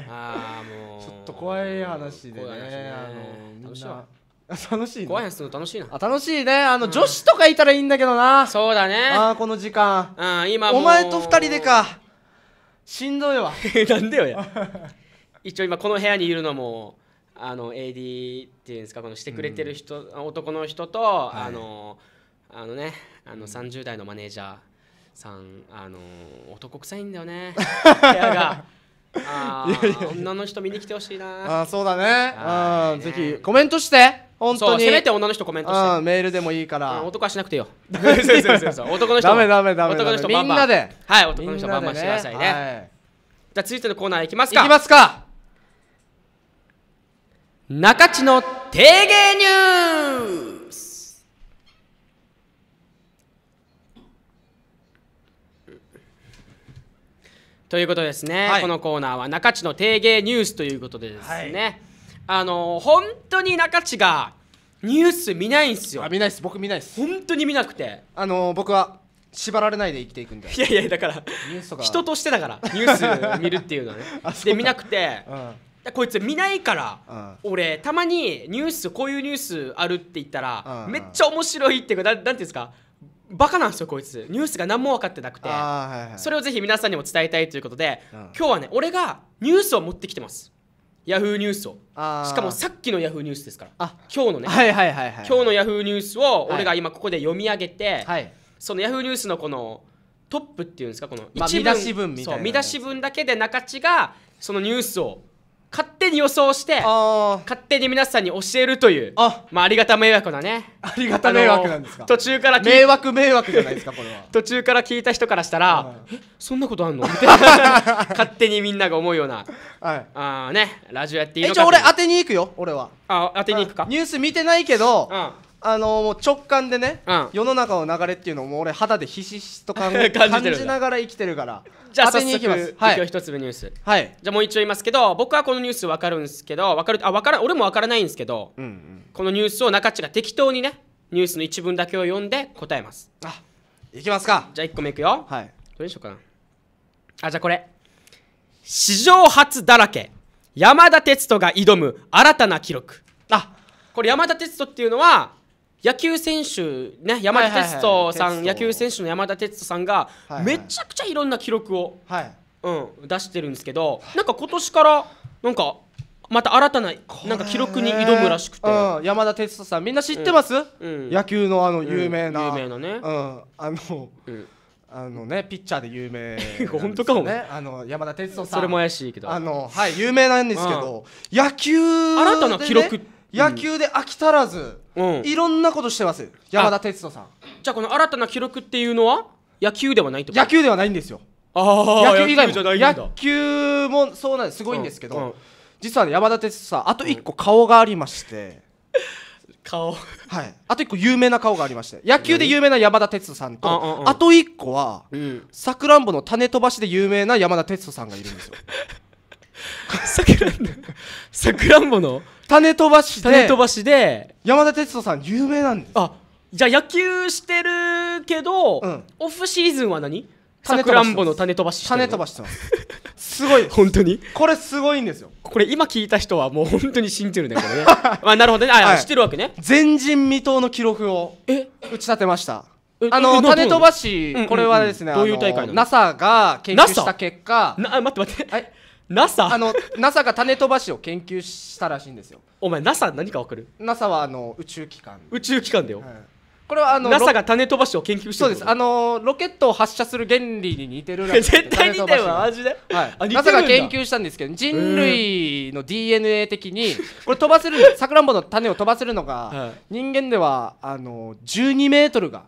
ああもうちょっと怖い話でね、ね、あのみんな楽しい、ね、怖い話するの楽しいなあ楽しいねあの、うん、女子とかいたらいいんだけどなそうだねあこの時間うん今お前と二人でかしんどいわ なんでよや一応今この部屋にいるのもあの AD っていうんですかこのしてくれてる人、うん、男の人と、はい、あのあのねあの30代のマネージャーさんあの男臭いんだよね 部屋が。あいやいや女の人見に来てほしいなあそうだねあ、ね、ぜひコメントして本当にせめて女の人コメントしてメールでもいいから男はしなくてよ 男の人ダメダメダメ男の人みんなではい男の人バンバンしてくださいね、ねはい、じゃあ続いてのコーナーいきますかいきますか中地の提芸ニューということですね、はい、このコーナーは中地の定芸ニュースということでですね、はい、あの本当に中地がニュース見ないんですよあ見ないです僕見ないです本当に見なくてあの僕は縛られないで生きていくんでいやいやだから人としてだからニュース見るっていうのはね で見なくて、うん、こいつ見ないから、うん、俺たまにニュースこういうニュースあるって言ったら、うんうん、めっちゃ面白いっていうかなんていうんですかバカなんですよこいつニュースが何も分かってなくて、それをぜひ皆さんにも伝えたいということで、今日はね俺がニュースを持ってきてますヤフーニュースをしかもさっきのヤフーニュースですからあ今日のね、はいはいはい今日のヤフーニュースを俺が今ここで読み上げて、そのヤフーニュースのこのトップっていうんですかこの見出し文みたいな、見出し文だけで中地がそのニュースを勝手に予想して勝手に皆さんに教えるというあ,、まあ、ありがた迷惑なねありがた迷惑なんですか途中から迷惑迷惑じゃないですかこれは 途中から聞いた人からしたら、はい、えそんなことあんのみたいな 勝手にみんなが思うような、はい、あねラジオやっていいのか一応俺当てに行くよ俺はあ当てに行くかニュース見てないけど、うんあのもう直感でね、うん世の中の流れっていうのをもう俺肌でひしひしと感じ 感じじながら生きてるからじゃあ当早速にいきますす、は今日一粒ニュースはいじゃあもう一応言いますけど僕はこのニュース分かるんですけど分かるあ分から俺も分からないんですけど、うんうんこのニュースを中っちが適当にねニュースの一文だけを読んで答えますあいきますかじゃあ1個目いくよはいどれにしようかなあじゃあこれ史上初だらけ山田哲人が挑む新たな記録あこれ山田哲人っていうのは野球選手ね山田哲人さん、はいはいはい、野球選手の山田哲人さんが、めちゃくちゃいろんな記録を、はい、うん、出してるんですけどなんか今年からなんかまた新たななんか記録に挑むらしくて、うん、山田哲人さんみんな知ってます、うん、野球のあの有名な、有名なね、うん、あの、あのね、ピッチャーで有名、ね、本当かもあの山田哲人さんそれも怪しいけどあのはい有名なんですけど、野球、ね、新たな記録って野球で飽き足らず、うん、いろんなことしてます山田哲人さんじゃあこの新たな記録っていうのは野球ではないってこと野球ではないんですよあ野球以外も野球もそうなんですすごいんですけど、うんうん、実は、ね、山田哲人さんあと1個顔がありまして、顔はいあと1個有名な顔がありまして野球で有名な山田哲人さんと、うん、あと1個はさくらんぼの種飛ばしで有名な山田哲人さんがいるんですよ さくらんぼさくらんぼの種飛ばしで種飛ばしで山田哲人さん有名なんですあじゃあ野球してるけど、うん、オフシーズンは何さくらんぼの種飛ばし種飛ばしてますすごい 本当にこれすごいんですよこれ今聞いた人はもう本当に信じるねこれね まあなるほどねあ、はい、知ってるわけね前人未到の記録を打ち立てましたあの種飛ばし、これはですね、ういう大会な NASA が研究した結果なあ待って待って、はい、NASA? あの NASA が種飛ばしを研究したらしいんですよお前 NASA 何かわかる NASA はあの宇宙機関、宇宙機関だよ、はい、これはあの NASA が種飛ばしを研究してるそうですあのロケットを発射する原理に似てるらしい絶対似てるわマジで、はい、NASA が研究したんですけど人類の DNA 的にこれ飛ばせるさくらんぼの種を飛ばせるのが、はい、人間ではあの12メートルが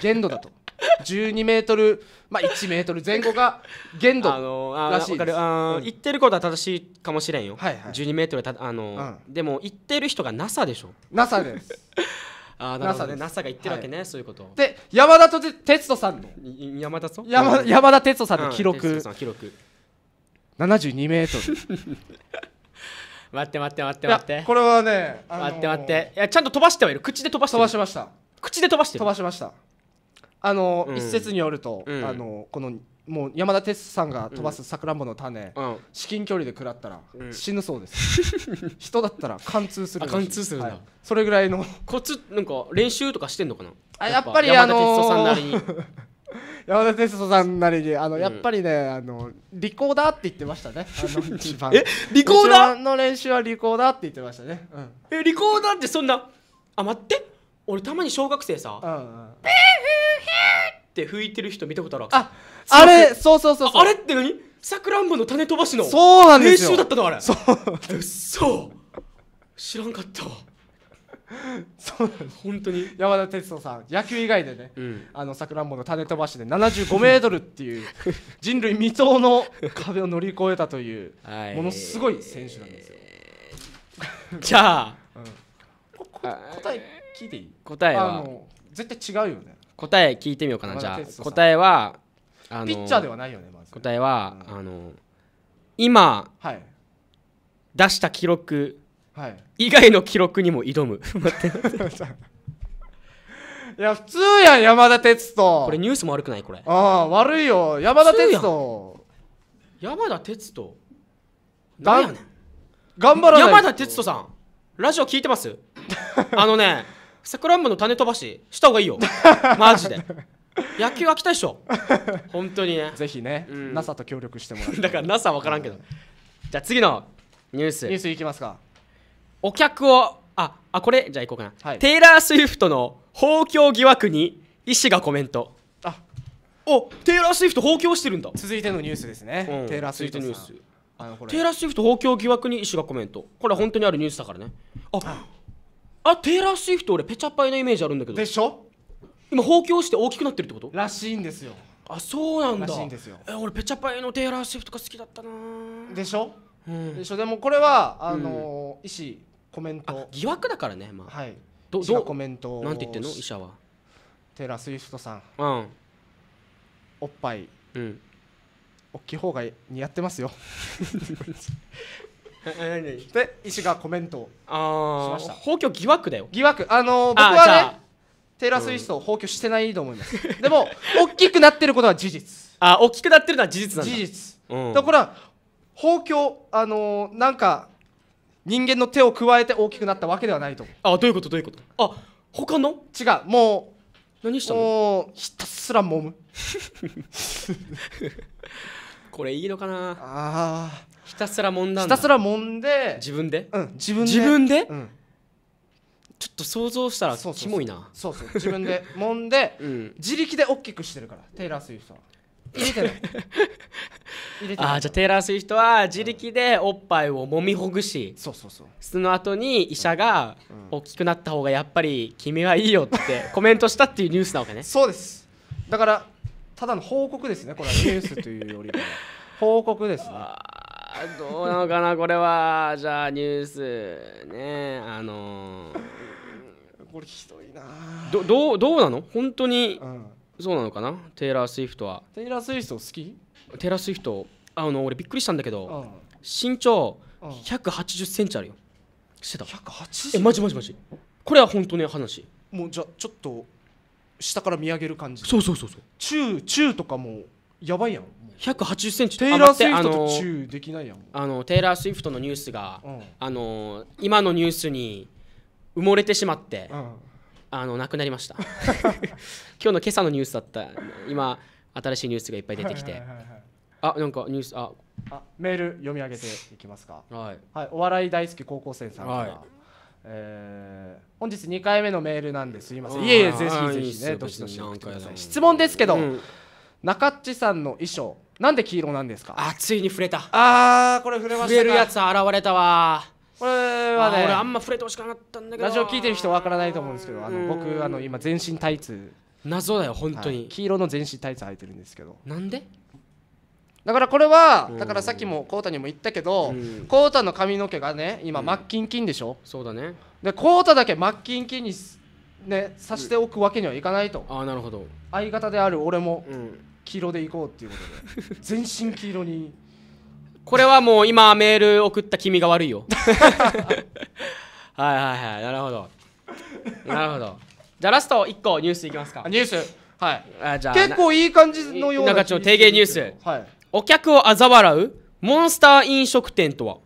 限度だと 12メートル、まあ、1メートル前後が限度あのー、らしいです、あ言ってることは正しいかもしれんよ、はいはい、12メートルたあの、うん、でも言ってる人が NASA でしょ NASA です あなるほど、ね、NASA, が言ってるわけね、はい、そういうことで山田と哲人さんの山田山山田哲人さんの記録、うん、記録72メートル 待って待って待って待ってこれはね、あのー、待って待っていやちゃんと飛ばしてはいる口で飛ばして飛ばしました口で飛ばして飛ばしましたあの、うん、一説によると、うん、あのこのもう山田哲さんが飛ばすさくらんぼの種、うん、至近距離で食らったら死ぬそうです、人だったら貫通する貫通する、はい、それぐらいのコツなんか練習とかしてんのかなあやっぱりあのー、山田哲人さんなりに あの、やっぱりねあのリコーダーって言ってましたねあの一番 えリコーダーの練習はリコーダーって言ってましたね、えリコーダーってそんなあ待って俺たまに小学生さ「うんうん、ピーフーヒー」って吹いてる人見たことあるわけああれそうそうそうそうあれって何さくらんぼの種飛ばしのそうなんですよ練習だったのあれそううそ知らんかったわそう本当に山田哲人さん野球以外でね、うん、あのさくらんぼの種飛ばしで75メートルっていう 人類未踏の壁を乗り越えたというものすごい選手なんですよ、じゃあ、うん、答え聞いていい答えあはの絶対違うよね答え聞いてみようかなじゃあ答えはあのピッチャーではないよねまず答えは、うんあの今はい出した記録はい以外の記録にも挑む いや普通やん山田哲人これニュースも悪くないこれああ悪いよ山田哲人山田哲人だやねん頑張らない山田哲人さんラジオ聞いてます あのね桜んぼの種飛ばしした方がいいよ マジで野球飽きたでしょ本当にねぜひね、うん、NASA と協力してもらって だから NASA 分からんけど、じゃあ次のニュースニュースいきますかお客をああこれじゃあいこうかな、はい、テイラー・スウィフトの放教疑惑に医師がコメントあおテイラー・スウィフト放教してるんだ続いてのニュースですね、うん、テイラー・スウィフトニューステイラー・スウィフト放教疑惑に医師がコメントこれは本当にあるニュースだからねああテイラー・シフト俺ペチャパイのイメージあるんだけどでしょ今放棄して大きくなってるってことらしいんですよあそうなんだらしいんですよえ俺ペチャパイのテイラー・シフトが好きだったなでしょ、うん、でしょでもこれはあのー、医師コメント疑惑だからねまあはいどどコメントなんて言ってんの医者はテイラー・スイフトさん、うん、おっぱい、うん、大きい方が似合ってますよ で医師がコメントをしました放棄疑惑だよ疑惑あのー、僕はねテイラー・スウィフトを放棄してないと思います、うん、でも大きくなってることは事実あ大きくなってるのは事実なんだ事実、うん、だから放棄あのー、なんか人間の手を加えて大きくなったわけではないと思うあどういうことどういうことあ他の違うもう何したのもうひたすら揉むこれいいのかなあひたすら揉んだんひたすら揉んで自分でうん自分で自分でうんちょっと想像したらそうそうそうキモいなそうそう自分で揉んで うん自力で大きくしてるからテイラー・スウフトは入れてない 入れてないあじゃあテイラー・スウフトは自力でおっぱいを揉みほぐしそうそうそうその後に医者が「大きくなった方がやっぱり君はいいよ」ってコメントしたっていうニュースなわけねそうですだからただの報告ですねこれは ニュースというよりは報告ですねどうなのかなこれはじゃあニュースねあのー、これひどいなどどうどうなの本当に、うん、そうなのかなテイラー・スウィフトはテイラー・スウィフト好きテイラー・スウィフトあの俺びっくりしたんだけど、うん、身長1 8 0ンチあるよしてた180えマジマジマジこれは本当の話もうじゃちょっと下から見上げる感じそうそうそうそう中中とかもやばいやん180センチテイラー・スウィフトとチできないやんあのテイラー・スウィフトのニュースが、うん、あの今のニュースに埋もれてしまって、うん、あの亡くなりました 今日の今朝のニュースだった今新しいニュースがいっぱい出てきて、はいはいはいはい、あなんかニュースああメール読み上げていきますかはい、はい、お笑い大好き高校生さんから、はいえー、本日2回目のメールなんですいませんいえいえぜひぜひねどしどし送ってください質問ですけど、うん、中っちさんの衣装なんで黄色なんですかあついに触れたあーこれ触れました触れるやつ現れたわこれはね俺あんま触れてほしくなかったんだけどラジオ聞いてる人わからないと思うんですけどあの僕あの今全身タイツ謎だよ本当に、はい、黄色の全身タイツ履いてるんですけどなんでだからこれはだからさっきもコウタにも言ったけどコウタの髪の毛がね今マッキンキンでしょ、うん、そうだねでコウタだけマッキンキンにねさしておくわけにはいかないと、うん、あなるほど相方である俺も黄色でいこうっていうことで全身黄色にこれはもう今メール送った君が悪いよはいはいはいなるほどなるほどじゃあラスト1個ニュースいきますかニュースはいあじゃあ結構いい感じのようなっと提言ニュースはいお客を嘲笑うモンスター飲食店とは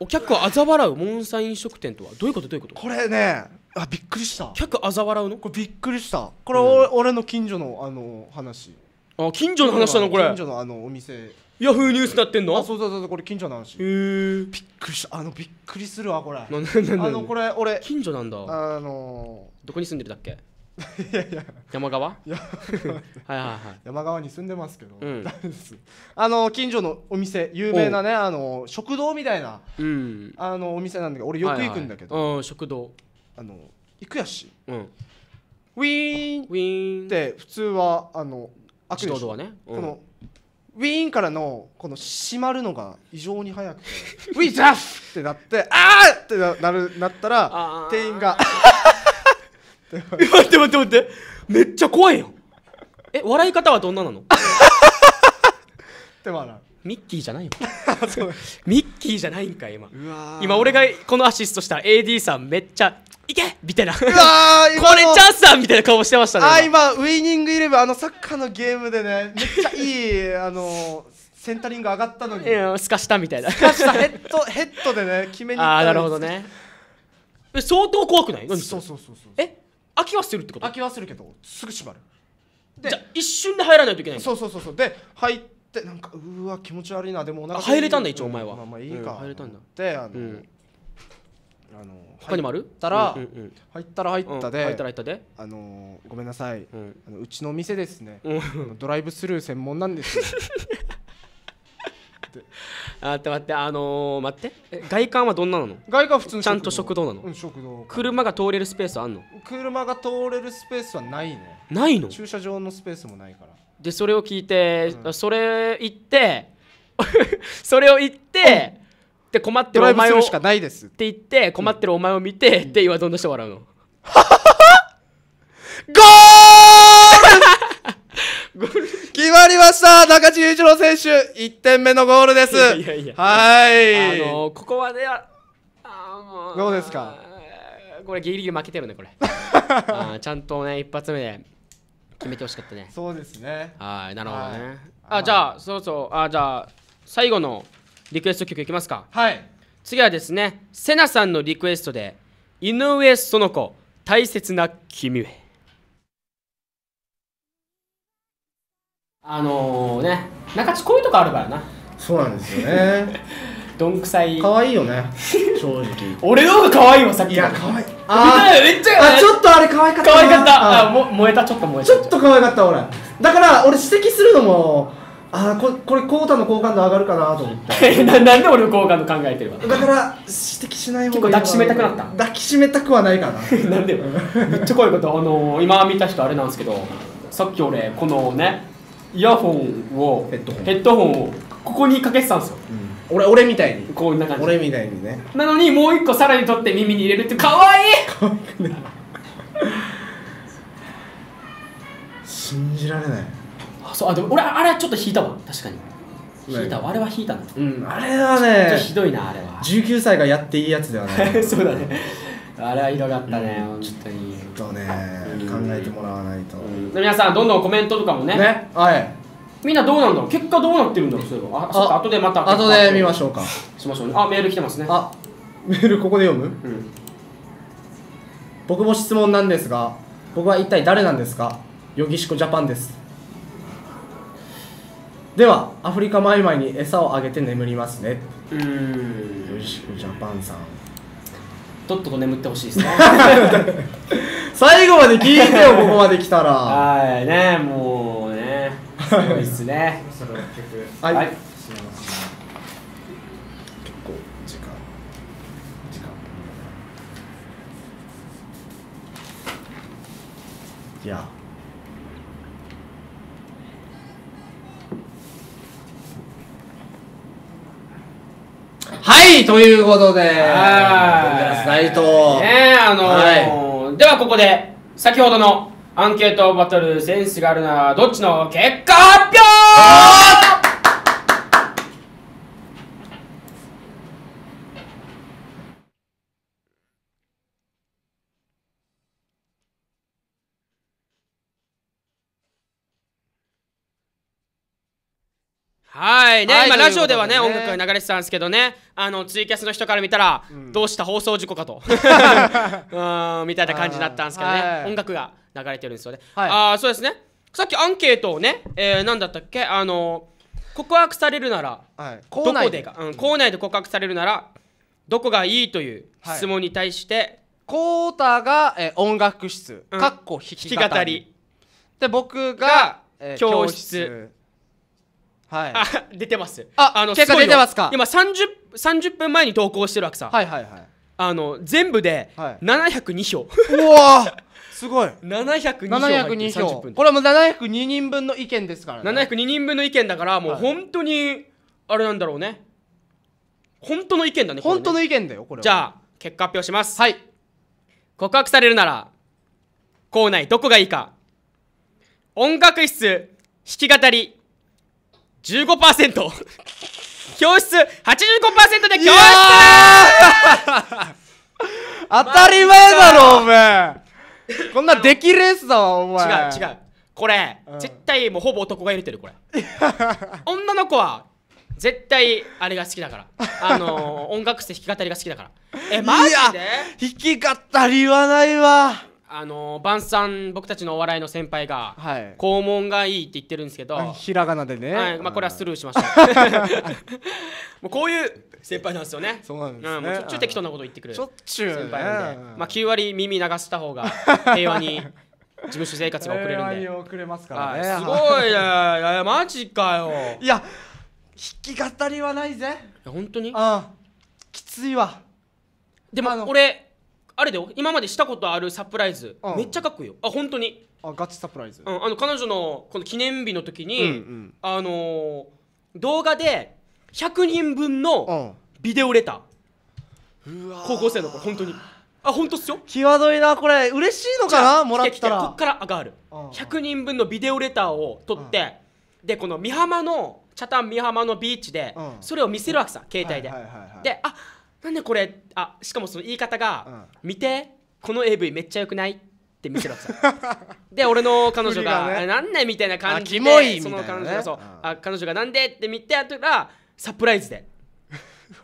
お客を嘲笑うモンスター飲食店とはどういうことどういうことこれねあびっくりした客嘲笑うのこれびっくりしたこれ、うん、俺の近所のあの話あ近所の話なのこれ近所のあのお店ヤフーニュースなってんのあそうそうそうこれ近所の話へえびっくりしたあのびっくりするわこれあのこれ俺近所なんだあのー、どこに住んでるだっけ いやいや山川 はいはいはい山川に住んでますけど、うん、あの近所のお店有名なねあの食堂みたいな、うん、あのお店なんだけど俺よく行くんだけど、はいはい、食堂あの行くやし、うん、ウィーンウィーンって普通はあの開くでしょ、ね、このウィーンからのこの閉まるのが異常に早くて ウィザフってなってああってなるなったら店員が待って待って待ってめっちゃ怖いよえ笑い方はどんななのでもなミッキーじゃないよミッキーじゃないんか今今俺がこのアシストした AD さんめっちゃいけみたいな これチャンスだみたいな顔してましたねあ今ウイニングイレブンあのサッカーのゲームでねめっちゃいいあのセンタリング上がったのにすかしたみたいなすかしたヘッドヘッドでね決めに行ったああなるほどね相当怖くないそうそうそうそうえ空きはするってこと空きはするけどすぐ閉まるでじゃあ一瞬で入らないといけないそうそうそうそうで入ってなんかうわ気持ち悪いなでもなんか入れたんだ一応お前はまあまあいいか、うん入れたんだであの、うんあの他にもある入ったら、うんうんうん入ったら入ったで、うん入ったら入ったであのごめんなさい、うんあのうちのお店ですね、あのドライブスルー専門なんです って あって待ってあのー、待って外観はどんなの外観普通ちゃんと食堂なの、うん、食堂車が通れるスペースあんの車が通れるスペースはないねないの駐車場のスペースもないからでそれを聞いて、うん、それ行って それを言って、うん、で困ってるお前をしかないですって言って困ってるお前を見て、うん、って言わどんな人笑うの、ゴー決まりました中地雄一郎選手1点目のゴールですいやいやはいあのー、ここはねあもうどうですかこれギリギリ負けてるねこれ あちゃんとね一発目で決めてほしかったねそうですねはいなるほどね、あじゃあそうそうあじゃあ最後のリクエスト曲いきますかはい次はですね瀬名さんのリクエストで井上園子大切な君へあのー、ね中地こういうとこあるからなそうなんですよね どんくさい可愛いよね正直 俺の方が可愛いもんさっきいや可愛いあ めっちゃあちょっとあれ可愛かった可愛かったあも燃えたちょっと燃えたちょっと可愛かった俺だから俺指摘するのもあここれこうたの好感度上がるかなと思ってななんで俺の好感度考えてるわだから指摘しない方がいい抱きしめたくなった抱きしめたくはないかななんでめっちゃこういうことあのー、今見た人あれなんですけどさっき俺このねイヤホンをヘッドホンヘッドホンをここにかけてたんですよ、うん、俺俺みたいにこんな感じ俺みたいにねなのにもう一個さらに取って耳に入れるってかわいい信じられないあそうあでも俺あれはちょっと引いたわ確かに引いたあれは引いたの、うん、あれはねひどいなあれは19歳がやっていいやつではない そうだねあれはひどったね、うん、ちょっとね、考えてもらわないと、皆さんどんどんコメントとかもねねはいみんなどうなんだろう結果どうなってるんだろうそういああ後でまた後で見ましょうかしましょうねあメール来てますねあメールここで読む、うん、僕も質問なんですが僕は一体誰なんですかヨギシコジャパンですではアフリカマイマイに餌をあげて眠りますねうんヨギシコジャパンさんとっとと眠ってほしいですね 最後まで聞いてよここまで来たらはいねもうねすごいっすねはい、はい、結構時間時間いやはいということではい大東ねあのーはい、ではここで先ほどのアンケートバトルセンスがあるなら、どっちの結果発表はいね、はい、今ラジオではね、ね、音楽が流れてたんですけどねあのツイキャスの人から見たら、うん、どうした放送事故かと うんみたいな感じだったんですけどね、はい、音楽が流れてるんですよね、はい、ああそうですねさっきアンケートをね、えー、何だったっけあの告白されるなら、はい、どこでか、うん、校内で告白されるならどこがいいという質問に対して、コータが、えー、音楽室、うん、かっこ弾き語りで僕が、えー、教室はい、出てますああの結果出てますか今 30, 30分前に投稿してるわけさはいはいはいあの全部で702票、はい、うわすごい702 票702票これもう702人分の意見ですからね702人分の意見だからもう本当にあれなんだろうね本当の意見だねね本当の意見だよこれじゃあ結果発表しますはい告白されるなら校内どこがいいか音楽室弾き語り15% 教室85%で教室当たり前だろおえこんなできレースだわお前違う違うこれ、うん、絶対もうほぼ男が入れてるこれ女の子は絶対あれが好きだからあのー、音楽室弾き語りが好きだからえマジで弾き語りはないわあの晩さん僕たちのお笑いの先輩が、はい、肛門がいいって言ってるんですけどひらがなでね、はいまあ、これはスルーしました もうこういう先輩なんですよねそうなんですね、うん、もうしょっちゅう適当なこと言ってくるしょっちゅう、先輩なんで、まあ、9割耳流した方が 平和に事務所生活が遅れるんで遅れますからね、はい、すごいねいやマジかよいや弾き語りはないぜいや本当にああきついわでも俺あれで今までしたことあるサプライズ、うんめっちゃかっこいいよあ本当に、あガチサプライズ、うん、あの彼女のこの記念日の時に、うんうんあのー動画で100人分のビデオレター、う高校生の頃本当にあ本当っすよ際どいなこれ嬉しいのかなもらってたてこっから上がるうん100人分のビデオレターを撮って、でこの美浜の北谷美浜のビーチで、うんそれを見せるわけさ携帯で、はいはいはいはいであなんでこれあしかもその言い方が、見てこの AV めっちゃよくないって見せろって で俺の彼女が「何ね、みたいな感じで、ね、その彼女がそう、あ彼女が「なんで?」って見てあとらサプライズで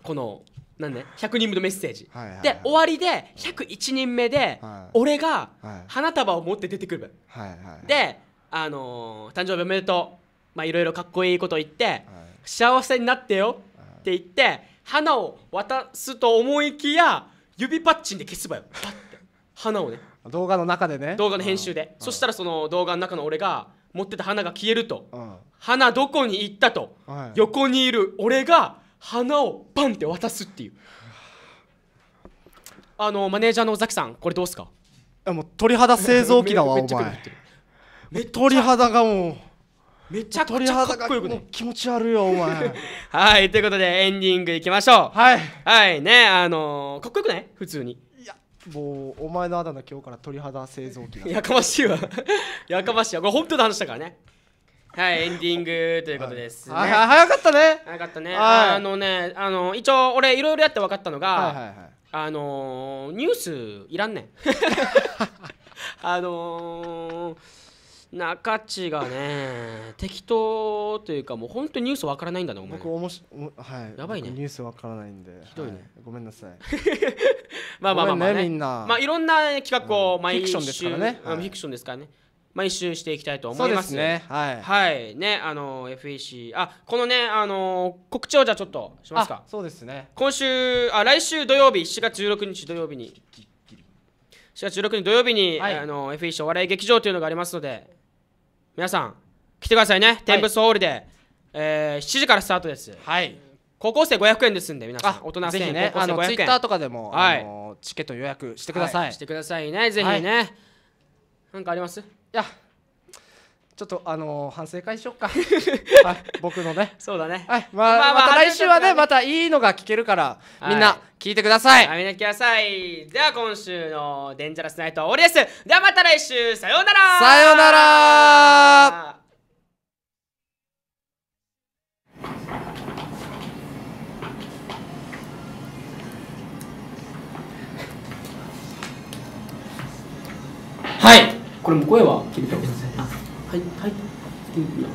この何んね、100人分のメッセージ、はいはいはい、で終わりで101人目で、はい、俺が花束を持って出てくる、はいはいはい、で、あのー、誕生日おめでとう」まあいろいろかっこいいこと言って、はい、幸せになってよ」って言って花を渡すと思いきや指パッチンで消すばよパッて花をね動画の中でね動画の編集で、そしたらその動画の中の俺が持ってた花が消えると、花どこに行ったと、横にいる俺が花をバンって渡すっていうあのマネージャーの尾崎さんこれどうすかもう鳥肌製造機だわお前鳥肌がもうめちゃくちゃかっこよくね気持ち悪いよお前 はいということでエンディングいきましょうはいはいねあのー、かっこよくない普通にいやもうお前のあだ名今日から鳥肌製造機 やかましいわ やかましいわこれ本当の話だからねはいエンディングということです、ね、はい、早かったね早かったね、はい、あのねあの一応俺いろいろやって分かったのが、はいはいはい、あのー、ニュースいらんねんあのー中地がね適当というかもう本当にニュースわからないんだね僕おもしはいやばいねニュースわからないんでひどいね、はい、ごめんなさい まあまあまあまあ、ね、みんなまあいろんな企画を毎週、フィクションですからね、はい、フィクションですからね毎週していきたいと思いますね、はい、はい、ねあの FEC あこのねあの告知をじゃあちょっとしますかそうですね今週あ来週土曜日7月16日土曜日に4月16日土曜日に、はい、あの FEC お笑い劇場というのがありますので皆さん来てくださいね天仏ソウルで、はい、えー、7時からスタートですはい高校生500円ですんで皆さんあ大人1 0ね、あのツイッターとかでも、はい、あのチケット予約してください、はい、してくださいねぜひね、はい、なんかありますいやちょっとあのー、反省会しよっかはい 僕のねそうだねはいまあ、まあまあまた来週はねまたいいのが聞けるから、はいみんな聞いてください、みんな来てくださいでは今週のデンジャラスナイトは終わりですではまた来週さようならさようならはいこれも声は切りたえてくださいはいはい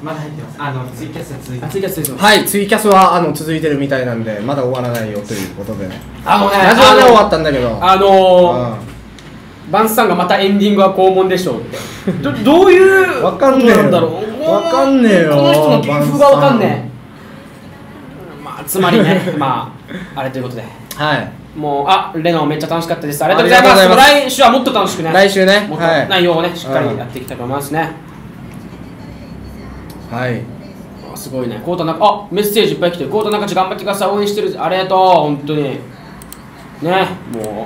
まだ入ってます。あのツイキャス続いて。ツイキャスす。はい、ツイキャスはあの続いてるみたいなんで、まだ終わらないよということで。あのね、ラジオはね終わったんだけど。あのー、バンスさんがまたエンディングは肛門でしょうって。ど どういうわかんねえだろう。わかんねえよ。この人の芸風がわかんねえ。まあつまりね、まああれということで。はい。もうあレノめっちゃ楽しかったです。ありがとうございます。来週はもっと楽しくね。来週ね。もっと内容をね、しっかりやっていきたいと思いますね。はいすごいねコータなあメッセージいっぱい来てるコータ中地頑張ってください応援してるありがとう本当にねもう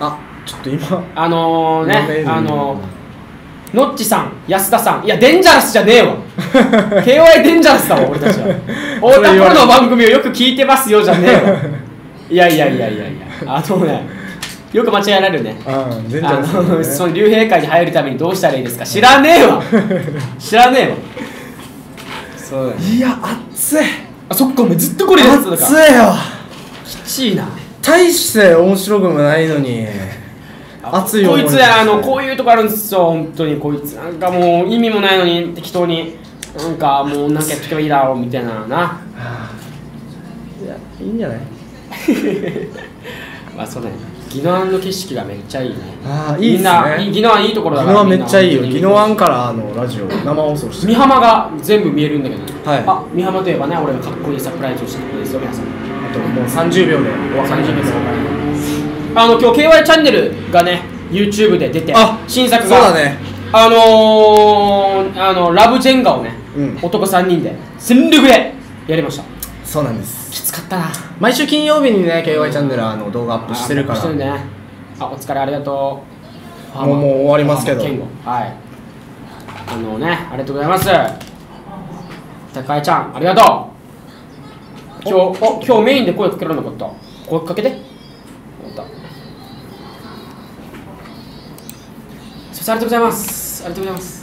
あちょっと今あのねあのーノッチさん、安田さん、いや、デンジャラスじゃねえわ。KY デンジャラスだわ、俺たちは。太田プロの番組をよく聞いてますよ、じゃねえわ。いやいやいやいやいや、あのね。よく間違えられるね。うん、全然、その竜兵会に入るためにどうしたらいいですか知らねえわ 知らねえわ。そうだね。いや、熱い。あ、そっか、もうずっとこれやってたから。熱いよ。きついな。大して面白くもないのに。熱いこいつあのこういうとこあるんですよ本当にこいつなんかもう意味もないのに適当になんかもうなんかやっとけばいいだろうみたいなな、いやいいんじゃない まあそうだね宜野湾の景色がめっちゃいいねああいいですね宜野湾いいところだから宜野湾めっちゃいいよ宜野湾からあのラジオ生放送して三浜が全部見えるんだけど、ね、はい、あ美浜といえばね俺がかっこいいサプライズをしたところですよ皆さんあともう30秒でお別れ30秒でおあの今日 KY チャンネルがね YouTube で出てあ新作がそうだねあのー、あのラブジェンガをね、うん、男3人で全力でやりましたそうなんですきつかったな毎週金曜日にね KY チャンネルあの動画アップしてるからあ、ね、お疲れありがとうもうもう終わりますけどはいあのねありがとうございます高井ちゃんありがとう今日お今日メインで声かけられなかった声かけてありがとうございますありがとうございます